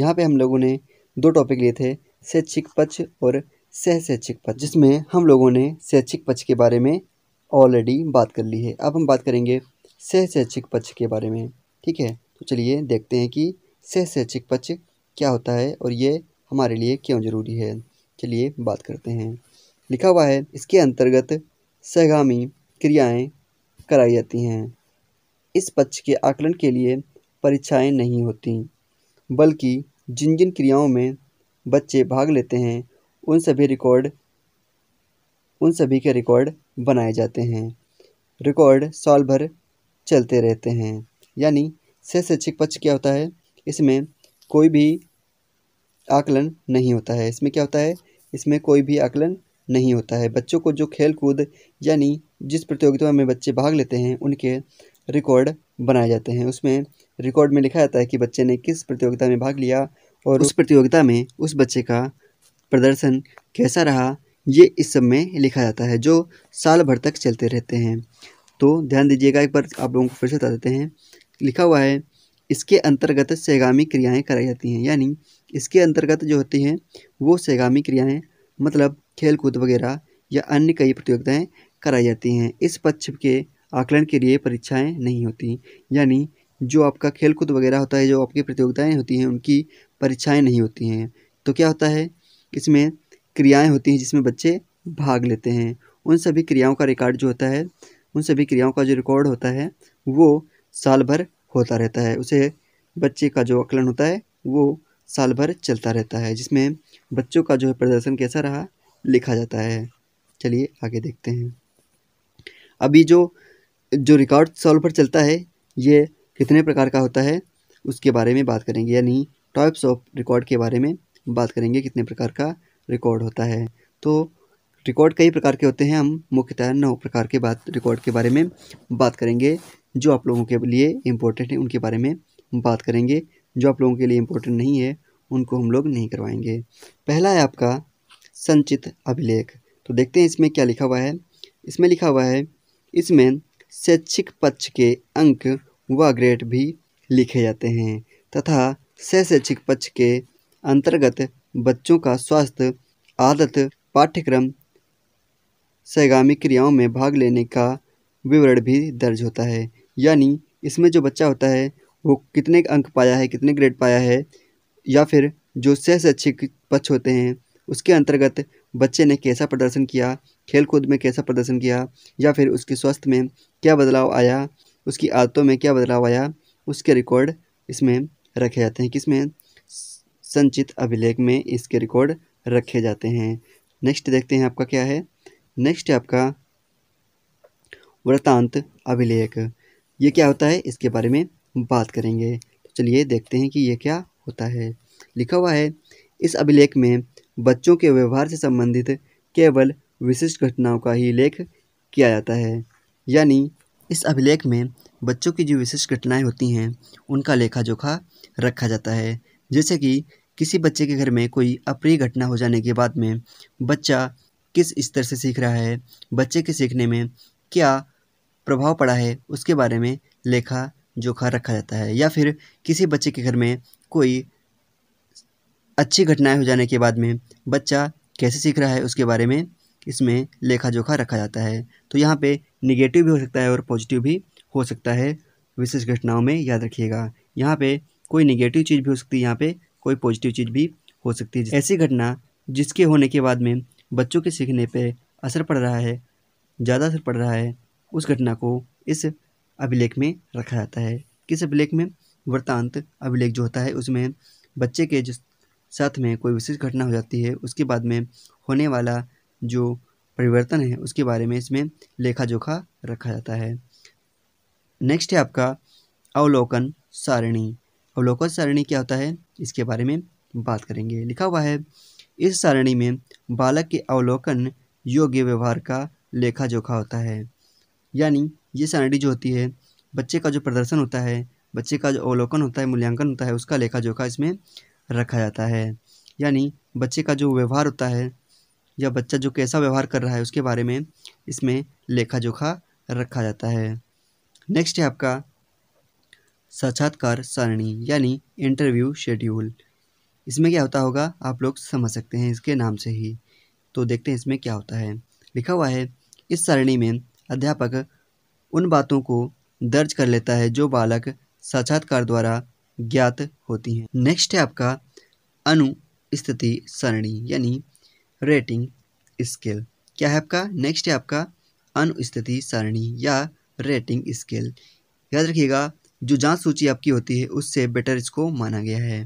यहाँ पे हम लोगों ने दो टॉपिक लिए थे शैक्षिक पक्ष और सह शैक्षिक पक्ष जिसमें हम लोगों ने शैक्षिक पक्ष के बारे में ऑलरेडी बात कर ली है अब हम बात करेंगे शैक्षिक पक्ष के बारे में ठीक है तो चलिए देखते हैं कि शैक्षिक पक्ष क्या होता है और ये हमारे लिए क्यों ज़रूरी है चलिए बात करते हैं लिखा हुआ है इसके अंतर्गत सहगामी क्रियाएं कराई जाती हैं इस पक्ष के आकलन के लिए परीक्षाएं नहीं होती बल्कि जिन जिन क्रियाओं में बच्चे भाग लेते हैं उन सभी रिकॉर्ड उन सभी के रिकॉर्ड बनाए जाते हैं रिकॉर्ड साल भर चलते रहते हैं यानी से शैक्षिक पक्ष क्या होता है इसमें कोई भी आकलन नहीं होता है इसमें क्या होता है इसमें कोई भी आकलन नहीं होता है बच्चों को जो खेल कूद यानी जिस प्रतियोगिता में बच्चे भाग लेते हैं उनके रिकॉर्ड बनाए जाते हैं उसमें रिकॉर्ड में लिखा जाता है कि बच्चे ने किस प्रतियोगिता में भाग लिया और उस प्रतियोगिता में उस बच्चे का प्रदर्शन कैसा रहा ये इस सब में लिखा जाता है जो साल भर तक चलते रहते हैं तो ध्यान दीजिएगा एक बार आप लोगों को फिर से बता देते हैं लिखा हुआ है इसके अंतर्गत सैगामी क्रियाएं कराई जाती हैं यानी इसके अंतर्गत जो होती हैं वो सैगामी क्रियाएं मतलब खेल कूद वगैरह या अन्य कई प्रतियोगिताएं कराई जाती हैं इस पक्ष के आकलन के लिए परीक्षाएं नहीं होती यानी जो आपका खेल कूद वगैरह होता है जो आपकी प्रतियोगिताएं होती हैं उनकी परीक्षाएँ नहीं होती हैं तो क्या होता है इसमें क्रियाएं होती हैं जिसमें बच्चे भाग लेते हैं उन सभी क्रियाओं का रिकॉर्ड जो होता है उन सभी क्रियाओं का जो रिकॉर्ड होता है वो साल भर होता रहता है उसे बच्चे का जो आकलन होता है वो साल भर चलता रहता है जिसमें बच्चों का जो है प्रदर्शन कैसा रहा लिखा जाता है चलिए आगे देखते हैं अभी जो जो रिकॉर्ड साल भर चलता है ये कितने प्रकार का होता है उसके बारे में बात करेंगे यानी टाइप्स ऑफ रिकॉर्ड के बारे में बात करेंगे कितने प्रकार का रिकॉर्ड होता है तो रिकॉर्ड कई प्रकार के होते हैं हम मुख्यतः नौ प्रकार के बात रिकॉर्ड के बारे में बात करेंगे जो आप लोगों के लिए इम्पोर्टेंट है उनके बारे में बात करेंगे जो आप लोगों के लिए इम्पोर्टेंट नहीं है उनको हम लोग नहीं करवाएंगे पहला है आपका संचित अभिलेख तो देखते हैं इसमें क्या लिखा हुआ है इसमें लिखा हुआ है इसमें शैक्षिक पक्ष के अंक व ग्रेड भी लिखे जाते हैं तथा सशैक्षिक पक्ष के अंतर्गत बच्चों का स्वास्थ्य आदत पाठ्यक्रम सैगामी क्रियाओं में भाग लेने का विवरण भी दर्ज होता है यानी इसमें जो बच्चा होता है वो कितने अंक पाया है कितने ग्रेड पाया है या फिर जो सह शैक्षिक पक्ष होते हैं उसके अंतर्गत बच्चे ने कैसा प्रदर्शन किया खेलकूद में कैसा प्रदर्शन किया या फिर उसके स्वास्थ्य में क्या बदलाव आया उसकी आदतों में क्या बदलाव आया उसके रिकॉर्ड इसमें रखे जाते हैं किसमें संचित अभिलेख में इसके रिकॉर्ड रखे जाते हैं नेक्स्ट देखते हैं आपका क्या है नेक्स्ट है आपका वृतांत अभिलेख ये क्या होता है इसके बारे में बात करेंगे तो चलिए देखते हैं कि ये क्या होता है लिखा हुआ है इस अभिलेख में बच्चों के व्यवहार से संबंधित केवल विशिष्ट घटनाओं का ही लेख किया जाता है यानी इस अभिलेख में बच्चों की जो विशिष्ट घटनाएं होती हैं उनका लेखा जोखा रखा जाता है जैसे कि किसी बच्चे के घर में कोई अप्रिय घटना हो जाने के बाद में बच्चा किस स्तर से सीख रहा है बच्चे के सीखने में क्या प्रभाव पड़ा है उसके बारे में लेखा जोखा रखा जाता है या फिर किसी बच्चे के घर में कोई अच्छी घटनाएं हो जाने के बाद में बच्चा कैसे सीख रहा है उसके बारे में इसमें लेखा जोखा रखा जाता है तो यहाँ पे निगेटिव भी हो सकता है और पॉजिटिव भी हो सकता है विशेष घटनाओं में याद रखिएगा यहाँ पे कोई निगेटिव चीज़ भी हो सकती है यहाँ पे कोई पॉजिटिव चीज़ भी हो सकती है ऐसी घटना जिसके होने के बाद में बच्चों के सीखने पर असर पड़ रहा है ज़्यादा असर पड़ रहा है उस घटना को इस अभिलेख में रखा जाता है किस अभिलेख में वृत्तांत अभिलेख जो होता है उसमें बच्चे के जिस साथ में कोई विशेष घटना हो जाती है उसके बाद में होने वाला जो परिवर्तन है उसके बारे में इसमें लेखा जोखा रखा जाता है नेक्स्ट है आपका अवलोकन सारणी अवलोकन सारणी क्या होता है इसके बारे में बात करेंगे लिखा हुआ है इस सारणी में बालक के अवलोकन योग्य व्यवहार का लेखा जोखा होता है यानी ये सारणी जो होती है बच्चे का जो प्रदर्शन होता है बच्चे का जो अवलोकन होता है मूल्यांकन होता है उसका लेखा जोखा इसमें रखा जाता है यानी बच्चे का जो व्यवहार होता है या बच्चा जो कैसा व्यवहार कर रहा है उसके बारे में इसमें लेखा जोखा रखा जाता है नेक्स्ट है आपका साक्षात्कार सारणी यानी इंटरव्यू शेड्यूल इसमें क्या होता होगा आप लोग समझ सकते हैं इसके नाम से ही तो देखते हैं इसमें क्या होता है लिखा हुआ है इस सारणी में अध्यापक उन बातों को दर्ज कर लेता है जो बालक साक्षात्कार द्वारा ज्ञात होती हैं नेक्स्ट है आपका अनुस्थिति सरणी यानी रेटिंग स्केल क्या है आपका नेक्स्ट है आपका अनुस्थिति सरणी या रेटिंग स्केल याद रखिएगा जो जाँच सूची आपकी होती है उससे बेटर इसको माना गया है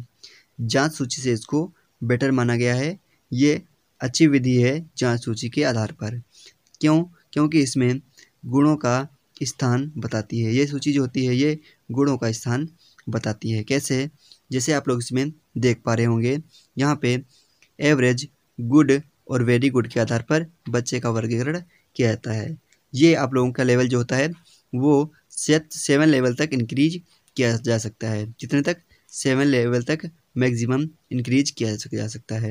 जाँच सूची से इसको बेटर माना गया है ये अच्छी विधि है जाँच सूची के आधार पर क्यों क्योंकि इसमें गुणों का स्थान बताती है ये सूची जो होती है ये गुणों का स्थान बताती है कैसे जैसे आप लोग इसमें देख पा रहे होंगे यहाँ पे एवरेज गुड और वेरी गुड के आधार पर बच्चे का वर्गीकरण किया जाता है ये आप लोगों का लेवल जो होता है वो सेवन लेवल तक इंक्रीज किया जा सकता है जितने तक सेवन लेवल तक मैक्सिमम इंक्रीज किया जा सकता है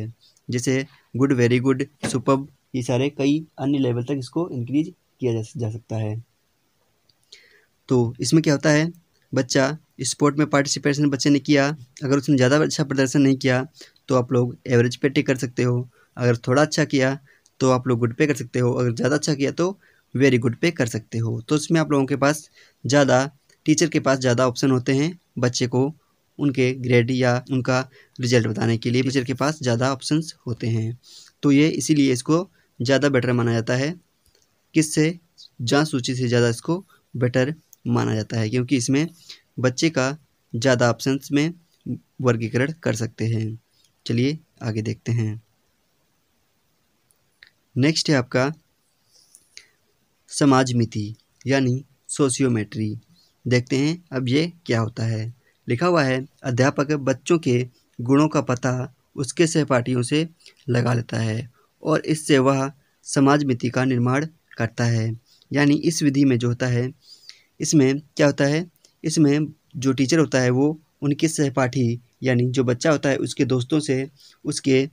जैसे गुड वेरी गुड सुपर ये सारे कई अन्य लेवल तक इसको इंक्रीज किया जा, जा सकता है तो इसमें क्या होता है बच्चा स्पोर्ट में पार्टिसिपेशन बच्चे ने किया अगर उसने ज़्यादा अच्छा प्रदर्शन नहीं किया तो आप लोग एवरेज पे टिक कर सकते हो अगर थोड़ा अच्छा किया तो आप लोग गुड पे कर सकते हो अगर ज़्यादा अच्छा किया तो वेरी गुड पे कर सकते हो तो इसमें आप लोगों के पास ज़्यादा टीचर के पास ज़्यादा ऑप्शन होते हैं बच्चे को उनके ग्रेड या उनका रिजल्ट बताने के लिए टीचर के पास ज़्यादा ऑप्शंस होते हैं तो ये इसीलिए इसको ज़्यादा बेटर माना जाता है किससे जाँच सूची से ज़्यादा इसको बेटर माना जाता है क्योंकि इसमें बच्चे का ज़्यादा ऑप्शंस में वर्गीकरण कर सकते हैं चलिए आगे देखते हैं नेक्स्ट है आपका समाजमिति यानी सोशियोमेट्री देखते हैं अब ये क्या होता है लिखा हुआ है अध्यापक बच्चों के गुणों का पता उसके सहपाठियों से लगा लेता है और इससे वह समाजमिति का निर्माण करता है यानी इस विधि में जो होता है इसमें क्या होता है इसमें जो टीचर होता है वो उनके सहपाठी यानी जो बच्चा होता है उसके दोस्तों से उसके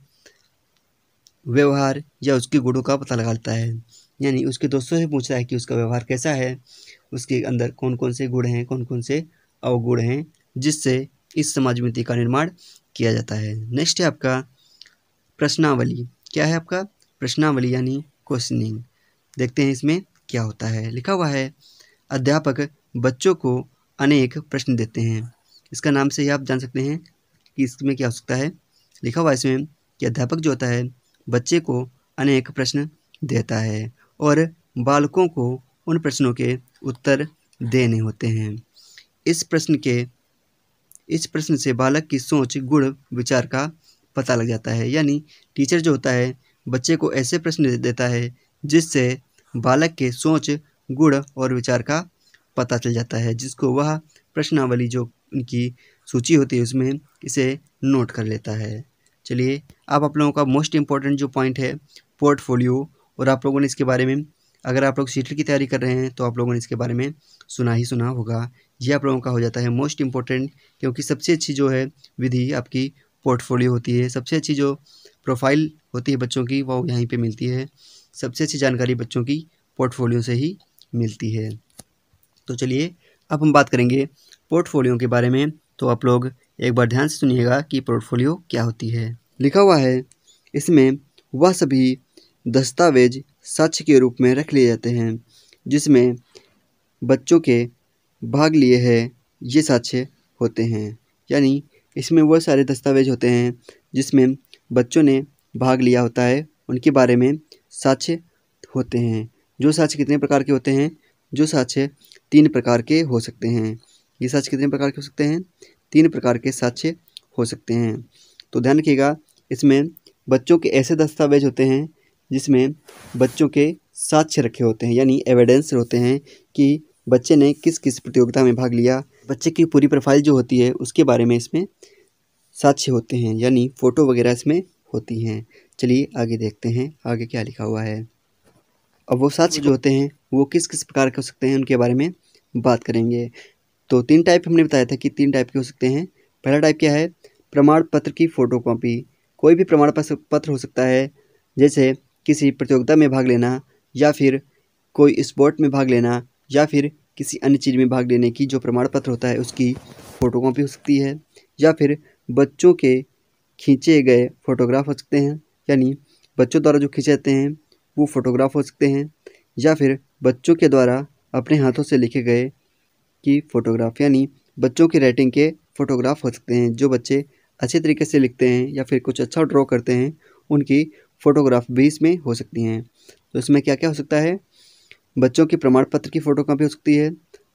व्यवहार या उसके गुणों का पता लगा लेता है यानी उसके दोस्तों से पूछता है कि उसका व्यवहार कैसा है उसके अंदर कौन कौन से गुण हैं कौन कौन से अवगुण हैं जिससे इस समाज मिति का निर्माण किया जाता है नेक्स्ट है आपका प्रश्नावली क्या है आपका प्रश्नावली यानी क्वेश्चनिंग देखते हैं इसमें क्या होता है लिखा हुआ है अध्यापक बच्चों को अनेक प्रश्न देते हैं इसका नाम से ही आप जान सकते हैं कि इसमें क्या हो सकता है लिखा हुआ इसमें कि अध्यापक जो होता है बच्चे को अनेक प्रश्न देता है और बालकों को उन प्रश्नों के उत्तर देने होते हैं इस प्रश्न के इस प्रश्न से बालक की सोच गुण विचार का पता लग जाता है यानी टीचर जो होता है बच्चे को ऐसे प्रश्न देता है जिससे बालक के सोच गुण और विचार का पता चल जाता है जिसको वह प्रश्नावली जो उनकी सूची होती है उसमें इसे नोट कर लेता है चलिए अब आप लोगों का मोस्ट इम्पॉर्टेंट जो पॉइंट है पोर्टफोलियो और आप लोगों ने इसके बारे में अगर आप लोग सीटर की तैयारी कर रहे हैं तो आप लोगों ने इसके बारे में सुना ही सुना होगा ये आप लोगों का हो जाता है मोस्ट इम्पोर्टेंट क्योंकि सबसे अच्छी जो है विधि आपकी पोर्टफोलियो होती है सबसे अच्छी जो प्रोफाइल होती है बच्चों की वह यहीं पे मिलती है सबसे अच्छी जानकारी बच्चों की पोर्टफोलियो से ही मिलती है तो चलिए अब हम बात करेंगे पोर्टफोलियो के बारे में तो आप लोग एक बार ध्यान से सुनिएगा कि पोर्टफोलियो क्या होती है लिखा हुआ है इसमें वह सभी दस्तावेज सच के रूप में रख लिए जाते हैं जिसमें बच्चों के भाग लिए हैं ये साक्ष्य होते हैं यानी इसमें वह सारे दस्तावेज होते हैं जिसमें बच्चों ने भाग लिया होता है उनके बारे में साक्ष्य होते हैं जो साक्ष्य कितने प्रकार के होते हैं जो साक्ष्य तीन प्रकार के हो सकते हैं ये साक्ष्य कितने प्रकार के हो सकते हैं तीन प्रकार के साक्ष्य हो सकते हैं तो ध्यान रखिएगा इसमें बच्चों के ऐसे दस्तावेज होते हैं जिसमें बच्चों के साक्ष्य रखे होते हैं यानी एविडेंस होते हैं कि बच्चे ने किस किस प्रतियोगिता में भाग लिया बच्चे की पूरी प्रोफाइल जो होती है उसके बारे में इसमें साक्ष्य होते हैं यानी फ़ोटो वगैरह इसमें होती हैं चलिए आगे देखते हैं आगे क्या लिखा हुआ है अब वो साक्ष्य जो होते हैं वो किस किस प्रकार के हो सकते हैं उनके बारे में बात करेंगे तो तीन टाइप हमने बताया था कि तीन टाइप के हो सकते हैं पहला टाइप क्या है प्रमाण पत्र की फ़ोटो कॉपी कोई भी प्रमाण पत्र हो सकता है जैसे किसी प्रतियोगिता में भाग लेना या फिर कोई स्पोर्ट में भाग लेना या फिर किसी अन्य चीज़ में भाग लेने की जो प्रमाण पत्र होता है उसकी फ़ोटोकॉपी हो सकती है या फिर बच्चों के खींचे गए फोटोग्राफ हो सकते हैं यानी बच्चों द्वारा जो खींचे जाते हैं वो फोटोग्राफ हो सकते हैं या फिर बच्चों के द्वारा अपने हाथों से लिखे गए की फ़ोटोग्राफ यानी बच्चों की राइटिंग के फ़ोटोग्राफ हो सकते हैं जो बच्चे अच्छे तरीके से लिखते हैं या फिर कुछ अच्छा ड्रॉ करते हैं उनकी फ़ोटोग्राफ भी इसमें हो सकती हैं तो इसमें क्या क्या हो सकता है बच्चों के प्रमाण पत्र की फ़ोटो कॉपी हो सकती है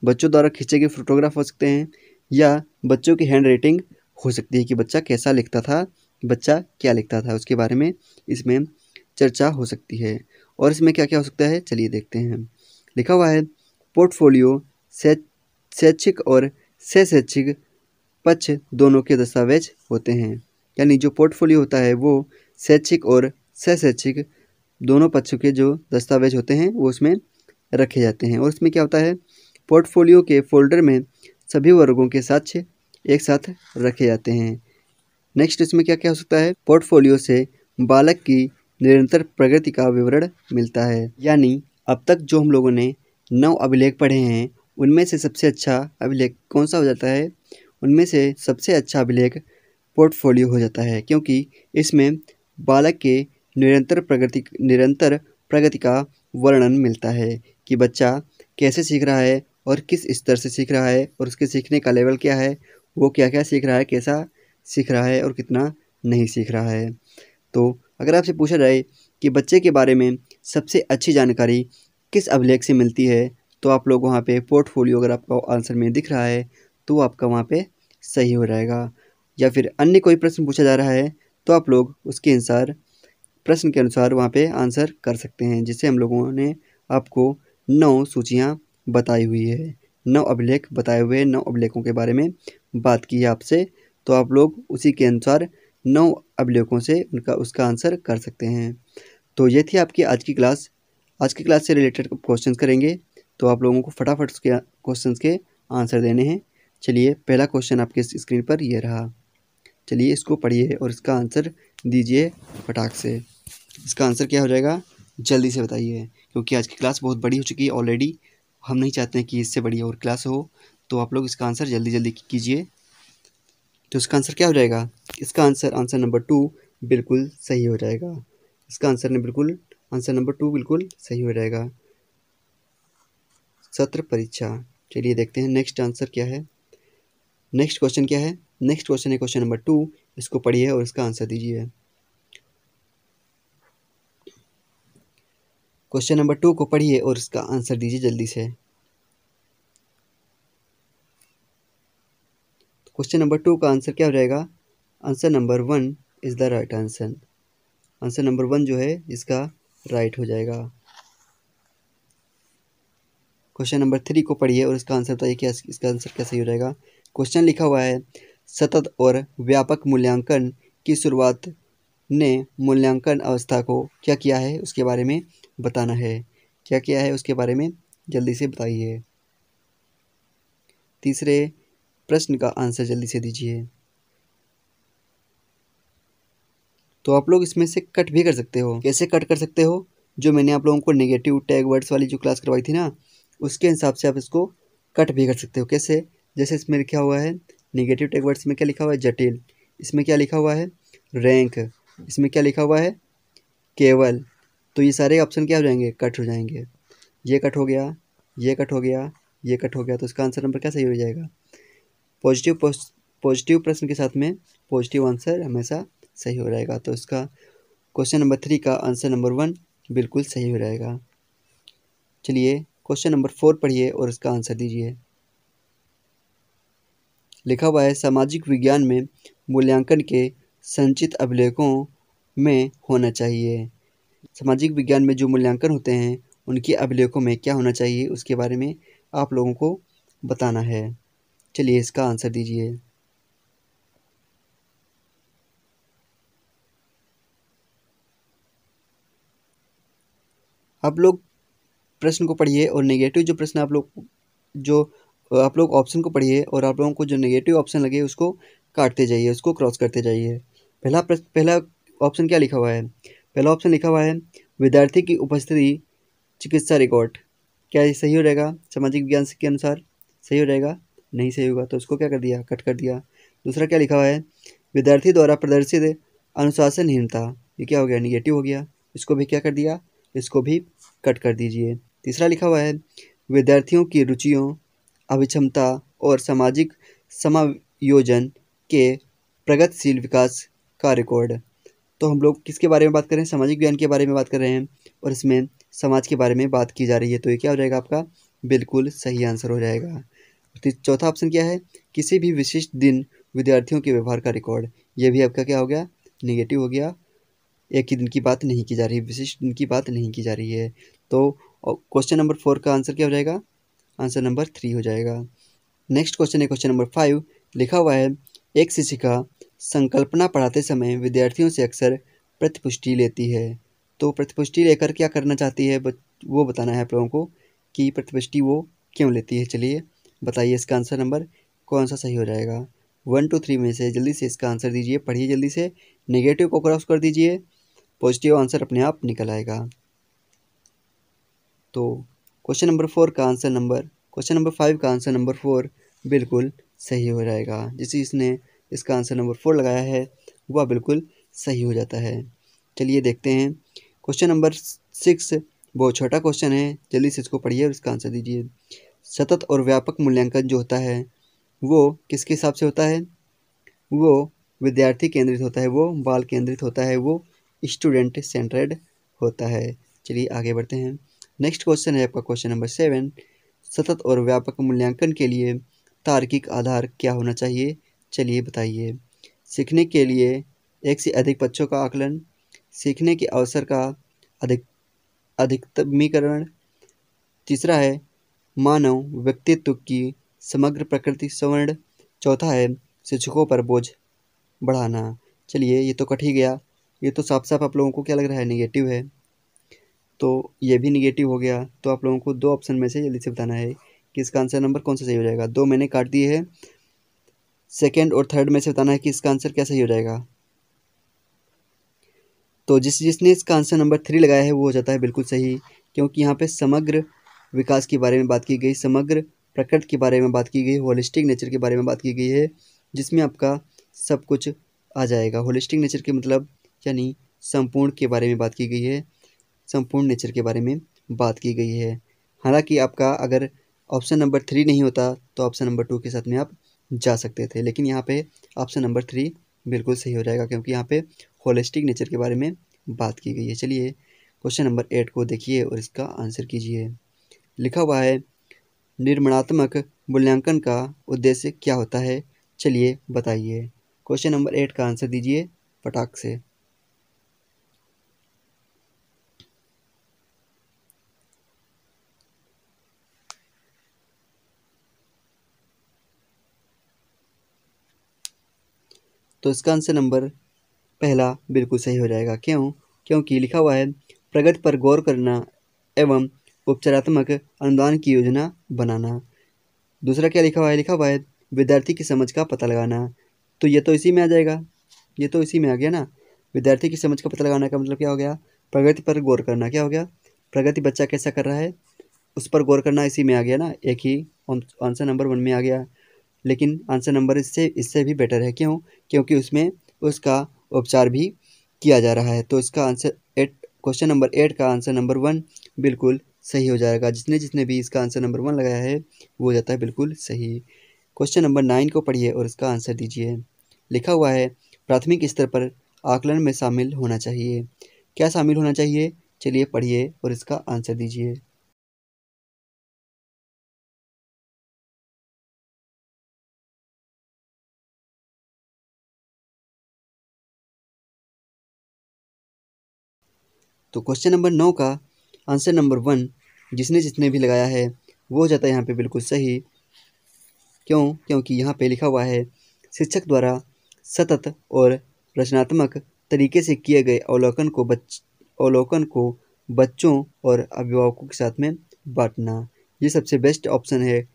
बच्चों द्वारा खींचे गए फोटोग्राफ हो सकते हैं या बच्चों की हैंड राइटिंग हो सकती है कि बच्चा कैसा लिखता था बच्चा क्या लिखता था उसके बारे में इसमें चर्चा हो सकती है और इसमें क्या क्या हो सकता है चलिए देखते हैं लिखा हुआ है पोर्टफोलियो शैक्षिक और शैक्षिक पक्ष दोनों के दस्तावेज होते हैं यानी जो पोर्टफोलियो होता है वो शैक्षिक और सह शैक्षिक दोनों पक्षों के जो दस्तावेज होते हैं वो उसमें रखे जाते हैं और उसमें क्या होता है पोर्टफोलियो के फोल्डर में सभी वर्गों के साक्ष्य एक साथ रखे जाते हैं नेक्स्ट इसमें क्या क्या हो सकता है पोर्टफोलियो से बालक की निरंतर प्रगति का विवरण मिलता है यानी अब तक जो हम लोगों ने नौ अभिलेख पढ़े हैं उनमें से सबसे अच्छा अभिलेख कौन सा हो जाता है उनमें से सबसे अच्छा अभिलेख पोर्टफोलियो हो जाता है क्योंकि इसमें बालक के निरंतर प्रगति निरंतर प्रगति का वर्णन मिलता है कि बच्चा कैसे सीख रहा है और किस स्तर से सीख रहा है और उसके सीखने का लेवल क्या है वो क्या क्या सीख रहा है कैसा सीख रहा है और कितना नहीं सीख रहा है तो अगर आपसे पूछा जाए कि बच्चे के बारे में सबसे अच्छी जानकारी किस अभिलेख से मिलती है तो आप लोग वहाँ पे पोर्टफोलियो अगर आपका आंसर में दिख रहा है तो आपका वहाँ पे सही हो जाएगा या फिर अन्य कोई प्रश्न पूछा जा रहा है तो आप लोग उसके अनुसार प्रश्न के अनुसार वहाँ पे आंसर कर सकते हैं जिससे हम लोगों ने आपको नौ सूचियाँ बताई हुई है नौ अभिलेख बताए हुए नौ अभिलेखों के बारे में बात की है आपसे तो आप लोग उसी के अनुसार नौ अभिलेखों से उनका उसका आंसर कर सकते हैं तो ये थी आपकी आज की क्लास आज की क्लास से रिलेटेड क्वेश्चन करेंगे तो आप लोगों को फटाफट उसके क्वेश्चन के आंसर देने हैं चलिए पहला क्वेश्चन आपके स्क्रीन पर यह रहा चलिए इसको पढ़िए और इसका आंसर दीजिए फटाक से इसका आंसर क्या हो जाएगा जल्दी से बताइए क्योंकि आज की क्लास बहुत बड़ी हो चुकी है ऑलरेडी हम नहीं चाहते हैं कि इससे बड़ी और क्लास हो तो आप लोग इसका आंसर जल्दी जल्दी कीजिए तो इसका आंसर क्या हो जाएगा इसका आंसर आंसर नंबर टू बिल्कुल सही हो जाएगा इसका आंसर ने बिल्कुल आंसर नंबर टू बिल्कुल सही हो जाएगा सत्र परीक्षा चलिए देखते हैं नेक्स्ट आंसर क्या है नेक्स्ट क्वेश्चन क्या है नेक्स्ट क्वेश्चन है क्वेश्चन नंबर टू इसको पढ़िए और इसका आंसर दीजिए क्वेश्चन नंबर टू को पढ़िए और इसका आंसर दीजिए जल्दी से क्वेश्चन नंबर टू का आंसर क्या हो जाएगा answer number one is the right answer answer number one जो है इसका राइट हो जाएगा क्वेश्चन नंबर थ्री को पढ़िए और इसका आंसर बताइए कि इसका आंसर क्या सही हो जाएगा क्वेश्चन लिखा हुआ है सतत और व्यापक मूल्यांकन की शुरुआत ने मूल्यांकन अवस्था को क्या किया है उसके बारे में बताना है क्या किया है उसके बारे में जल्दी से बताइए तीसरे प्रश्न का आंसर जल्दी से दीजिए तो आप लोग इसमें से कट भी कर सकते हो कैसे कट कर सकते हो जो मैंने आप लोगों को नेगेटिव टैग वर्ड्स वाली जो क्लास करवाई थी ना उसके हिसाब से आप इसको कट भी कर सकते हो कैसे जैसे इसमें लिखा हुआ है निगेटिव टेक वर्ड्स में क्या लिखा हुआ है जटिल इसमें क्या लिखा हुआ है रैंक इसमें क्या लिखा हुआ है केवल तो ये सारे ऑप्शन क्या हो जाएंगे कट हो जाएंगे ये कट हो गया ये कट हो गया ये कट हो गया तो इसका आंसर नंबर क्या सही हो जाएगा पॉजिटिव पॉजिटिव प्रश्न के साथ में पॉजिटिव आंसर हमेशा सही हो जाएगा तो इसका क्वेश्चन नंबर थ्री का आंसर नंबर वन बिल्कुल सही हो जाएगा चलिए क्वेश्चन नंबर फोर पढ़िए और इसका आंसर दीजिए लिखा हुआ है सामाजिक विज्ञान में मूल्यांकन के संचित अभिलेखों में होना चाहिए सामाजिक विज्ञान में जो मूल्यांकन होते हैं उनके अभिलेखों में क्या होना चाहिए उसके बारे में आप लोगों को बताना है चलिए इसका आंसर दीजिए आप लोग प्रश्न को पढ़िए और नेगेटिव जो प्रश्न आप लोग जो तो आप लोग ऑप्शन को पढ़िए और आप लोगों को जो नेगेटिव ऑप्शन लगे उसको काटते जाइए उसको क्रॉस करते जाइए पहला प्रश्न पहला ऑप्शन क्या लिखा हुआ है पहला ऑप्शन लिखा हुआ है विद्यार्थी की उपस्थिति चिकित्सा रिकॉर्ड क्या ये सही हो जाएगा सामाजिक विज्ञान के अनुसार सही हो जाएगा नहीं सही होगा तो उसको क्या कर दिया कट कर दिया दूसरा क्या लिखा हुआ है विद्यार्थी द्वारा प्रदर्शित अनुशासनहीनता ये क्या हो गया निगेटिव हो गया इसको भी क्या कर दिया इसको भी कट कर दीजिए तीसरा लिखा हुआ है विद्यार्थियों की रुचियों अभिक्षमता और सामाजिक समायोजन के प्रगतिशील विकास का रिकॉर्ड तो हम लोग किसके बारे में बात कर रहे हैं सामाजिक ज्ञान के बारे में बात कर रहे हैं और इसमें समाज के बारे में बात की जा रही है तो ये क्या हो जाएगा आपका बिल्कुल सही आंसर हो जाएगा तो चौथा ऑप्शन क्या है किसी भी विशिष्ट दिन विद्यार्थियों के व्यवहार का रिकॉर्ड ये भी आपका क्या हो गया निगेटिव हो गया एक ही दिन की बात नहीं की जा रही विशिष्ट दिन की बात नहीं की जा रही है तो क्वेश्चन नंबर फोर का आंसर क्या हो जाएगा आंसर नंबर थ्री हो जाएगा नेक्स्ट क्वेश्चन है क्वेश्चन नंबर फाइव लिखा हुआ है एक शिक्षिका संकल्पना पढ़ाते समय विद्यार्थियों से अक्सर प्रतिपुष्टि लेती है तो प्रतिपुष्टि लेकर क्या करना चाहती है वो बताना है आप लोगों को कि प्रतिपुष्टि वो क्यों लेती है चलिए बताइए इसका आंसर नंबर कौन सा सही हो जाएगा वन टू थ्री में से जल्दी से इसका आंसर दीजिए पढ़िए जल्दी से नेगेटिव को क्रॉस कर दीजिए पॉजिटिव आंसर अपने आप निकल आएगा तो क्वेश्चन नंबर फोर का answer number question number five का आंसर नंबर फोर बिल्कुल सही हो जाएगा जिसे इसने इसका आंसर नंबर फोर लगाया है वह बिल्कुल सही हो जाता है चलिए देखते हैं क्वेश्चन नंबर सिक्स बहुत छोटा क्वेश्चन है जल्दी से इसको पढ़िए और इसका आंसर दीजिए सतत और व्यापक मूल्यांकन जो होता है वो किसके हिसाब से होता है वो विद्यार्थी केंद्रित होता है वो बाल केंद्रित होता है वो स्टूडेंट सेंट्रेड होता है चलिए आगे बढ़ते हैं नेक्स्ट क्वेश्चन है आपका क्वेश्चन नंबर सेवन सतत और व्यापक मूल्यांकन के लिए तार्किक आधार क्या होना चाहिए चलिए बताइए सीखने के लिए एक से अधिक पक्षों का आकलन सीखने के अवसर का अधिक अधिकतमीकरण तीसरा है मानव व्यक्तित्व की समग्र प्रकृति स्वर्ण चौथा है शिक्षकों पर बोझ बढ़ाना चलिए ये तो कट ही गया ये तो साफ साफ आप लोगों को क्या लग रहा है निगेटिव है तो ये भी निगेटिव हो गया तो आप लोगों को दो ऑप्शन में से जल्दी से बताना है कि इसका आंसर नंबर कौन सा सही हो जाएगा दो मैंने काट दिए है सेकेंड और थर्ड में से बताना है कि इसका आंसर क्या सही हो जाएगा तो जिस जिसने इसका आंसर नंबर थ्री लगाया है वो हो जाता है बिल्कुल सही क्योंकि यहाँ पे समग्र विकास के बारे में बात की गई समग्र प्रकृति के बारे में बात की गई होलिस्टिक नेचर के बारे में बात की गई है जिसमें आपका सब कुछ आ जाएगा होलिस्टिक नेचर के मतलब यानी संपूर्ण के बारे में बात की गई है संपूर्ण नेचर के बारे में बात की गई है हालांकि आपका अगर ऑप्शन नंबर थ्री नहीं होता तो ऑप्शन नंबर टू के साथ में आप जा सकते थे लेकिन यहाँ पे ऑप्शन नंबर थ्री बिल्कुल सही हो जाएगा क्योंकि यहाँ पे होलिस्टिक नेचर के बारे में बात की गई है चलिए क्वेश्चन नंबर एट को देखिए और इसका आंसर कीजिए लिखा हुआ है निर्माणात्मक मूल्यांकन का उद्देश्य क्या होता है चलिए बताइए क्वेश्चन नंबर एट का आंसर दीजिए पटाख से तो इसका आंसर नंबर पहला बिल्कुल सही हो जाएगा क्यों क्योंकि लिखा हुआ है प्रगति पर गौर करना एवं उपचारात्मक अनुदान की योजना बनाना दूसरा क्या लिखा हुआ है लिखा हुआ है विद्यार्थी की समझ का पता लगाना तो ये तो इसी में आ जाएगा ये तो इसी में आ गया ना विद्यार्थी की समझ का पता लगाना का मतलब क्या हो गया प्रगति पर गौर करना क्या हो गया प्रगति बच्चा कैसा कर रहा है उस पर गौर करना इसी में आ गया ना एक ही आंसर नंबर वन में आ गया लेकिन आंसर नंबर इससे इससे भी बेटर है क्यों क्योंकि उसमें उसका उपचार भी किया जा रहा है तो इसका answer eight question number eight का आंसर नंबर वन बिल्कुल सही हो जाएगा जिसने जिसने भी इसका आंसर नंबर वन लगाया है वो हो जाता है बिल्कुल सही क्वेश्चन नंबर नाइन को पढ़िए और इसका आंसर दीजिए लिखा हुआ है प्राथमिक स्तर पर आकलन में शामिल होना चाहिए क्या शामिल होना चाहिए चलिए पढ़िए और इसका आंसर दीजिए तो क्वेश्चन नंबर नौ का आंसर नंबर वन जिसने जितने भी लगाया है वो हो जाता है यहाँ पे बिल्कुल सही क्यों क्योंकि यहाँ पे लिखा हुआ है शिक्षक द्वारा सतत और रचनात्मक तरीके से किए गए अवलोकन को बच अवलोकन को बच्चों और अभिभावकों के साथ में बांटना ये सबसे बेस्ट ऑप्शन है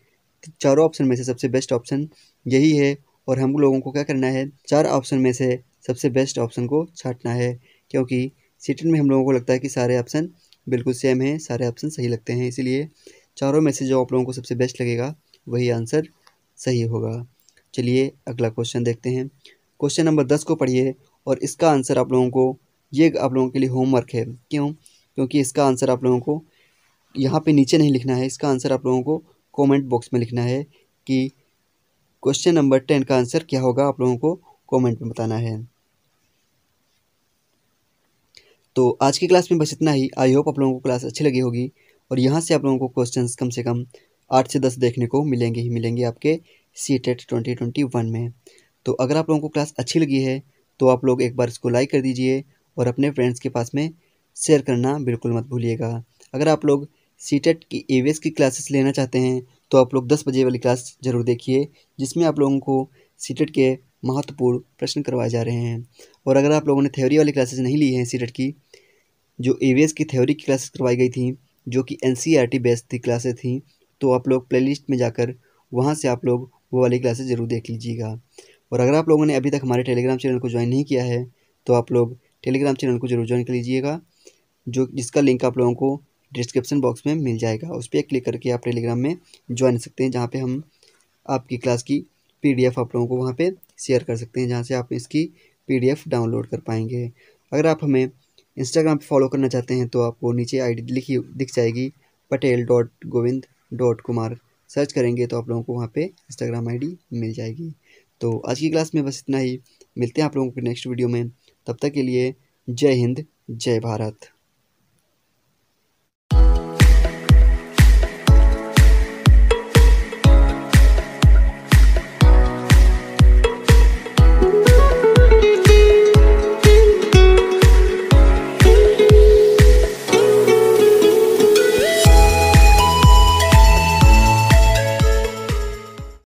चारों ऑप्शन में से सबसे बेस्ट ऑप्शन यही है और हम लोगों को क्या करना है चार ऑप्शन में से सबसे बेस्ट ऑप्शन को छाटना है क्योंकि सीटेट में हम लोगों को लगता है कि सारे ऑप्शन बिल्कुल सेम हैं सारे ऑप्शन सही लगते हैं इसीलिए चारों में से जो आप लोगों को सबसे बेस्ट लगेगा वही आंसर सही होगा चलिए अगला क्वेश्चन देखते हैं क्वेश्चन नंबर दस को पढ़िए और इसका आंसर आप लोगों को ये आप लोगों के लिए होमवर्क है क्यों क्योंकि इसका आंसर आप लोगों को यहाँ पे नीचे नहीं लिखना है इसका आंसर आप लोगों को कमेंट बॉक्स में लिखना है कि क्वेश्चन नंबर टेन का आंसर क्या होगा आप लोगों को कमेंट में बताना है तो आज की क्लास में बस इतना ही आई होप आप लोगों को क्लास अच्छी लगी होगी और यहाँ से आप लोगों को क्वेश्चन कम से कम आठ से दस देखने को मिलेंगे ही मिलेंगे आपके C TET twenty twenty one में तो अगर आप लोगों को क्लास अच्छी लगी है तो आप लोग एक बार इसको लाइक कर दीजिए और अपने फ्रेंड्स के पास में शेयर करना बिल्कुल मत भूलिएगा अगर आप लोग सी टेट e की ए की क्लासेस लेना चाहते हैं तो आप लोग दस बजे वाली क्लास ज़रूर देखिए जिसमें आप लोगों को सी टेट e के महत्वपूर्ण प्रश्न करवाए जा रहे हैं और अगर आप लोगों ने थ्योरी वाली क्लासेस नहीं ली हैं सी टेट e की जो ए की थ्योरी की क्लासेस करवाई गई थी जो कि एन सी बेस्ड थी क्लासेस थी तो आप लोग प्लेलिस्ट में जाकर वहाँ से आप लोग वो वाली क्लासेस ज़रूर देख लीजिएगा और अगर आप लोगों ने अभी तक हमारे टेलीग्राम चैनल को ज्वाइन नहीं किया है तो आप लोग टेलीग्राम चैनल को जरूर ज्वाइन कर लीजिएगा जो जिसका लिंक आप लोगों को डिस्क्रिप्शन बॉक्स में मिल जाएगा उस पर क्लिक करके आप टेलीग्राम में ज्वाइन कर सकते हैं जहाँ पर हम आपकी क्लास की पी आप लोगों को वहाँ पर शेयर कर सकते हैं जहाँ से आप इसकी पी डाउनलोड कर पाएंगे अगर आप हमें इंस्टाग्राम पे फॉलो करना चाहते हैं तो आपको नीचे आईडी लिखी दिख जाएगी Patel dot Govind dot Kumar search करेंगे तो आप लोगों को वहाँ पे इंस्टाग्राम आईडी मिल जाएगी तो आज की क्लास में बस इतना ही मिलते हैं आप लोगों को नेक्स्ट वीडियो में तब तक के लिए जय हिंद जय भारत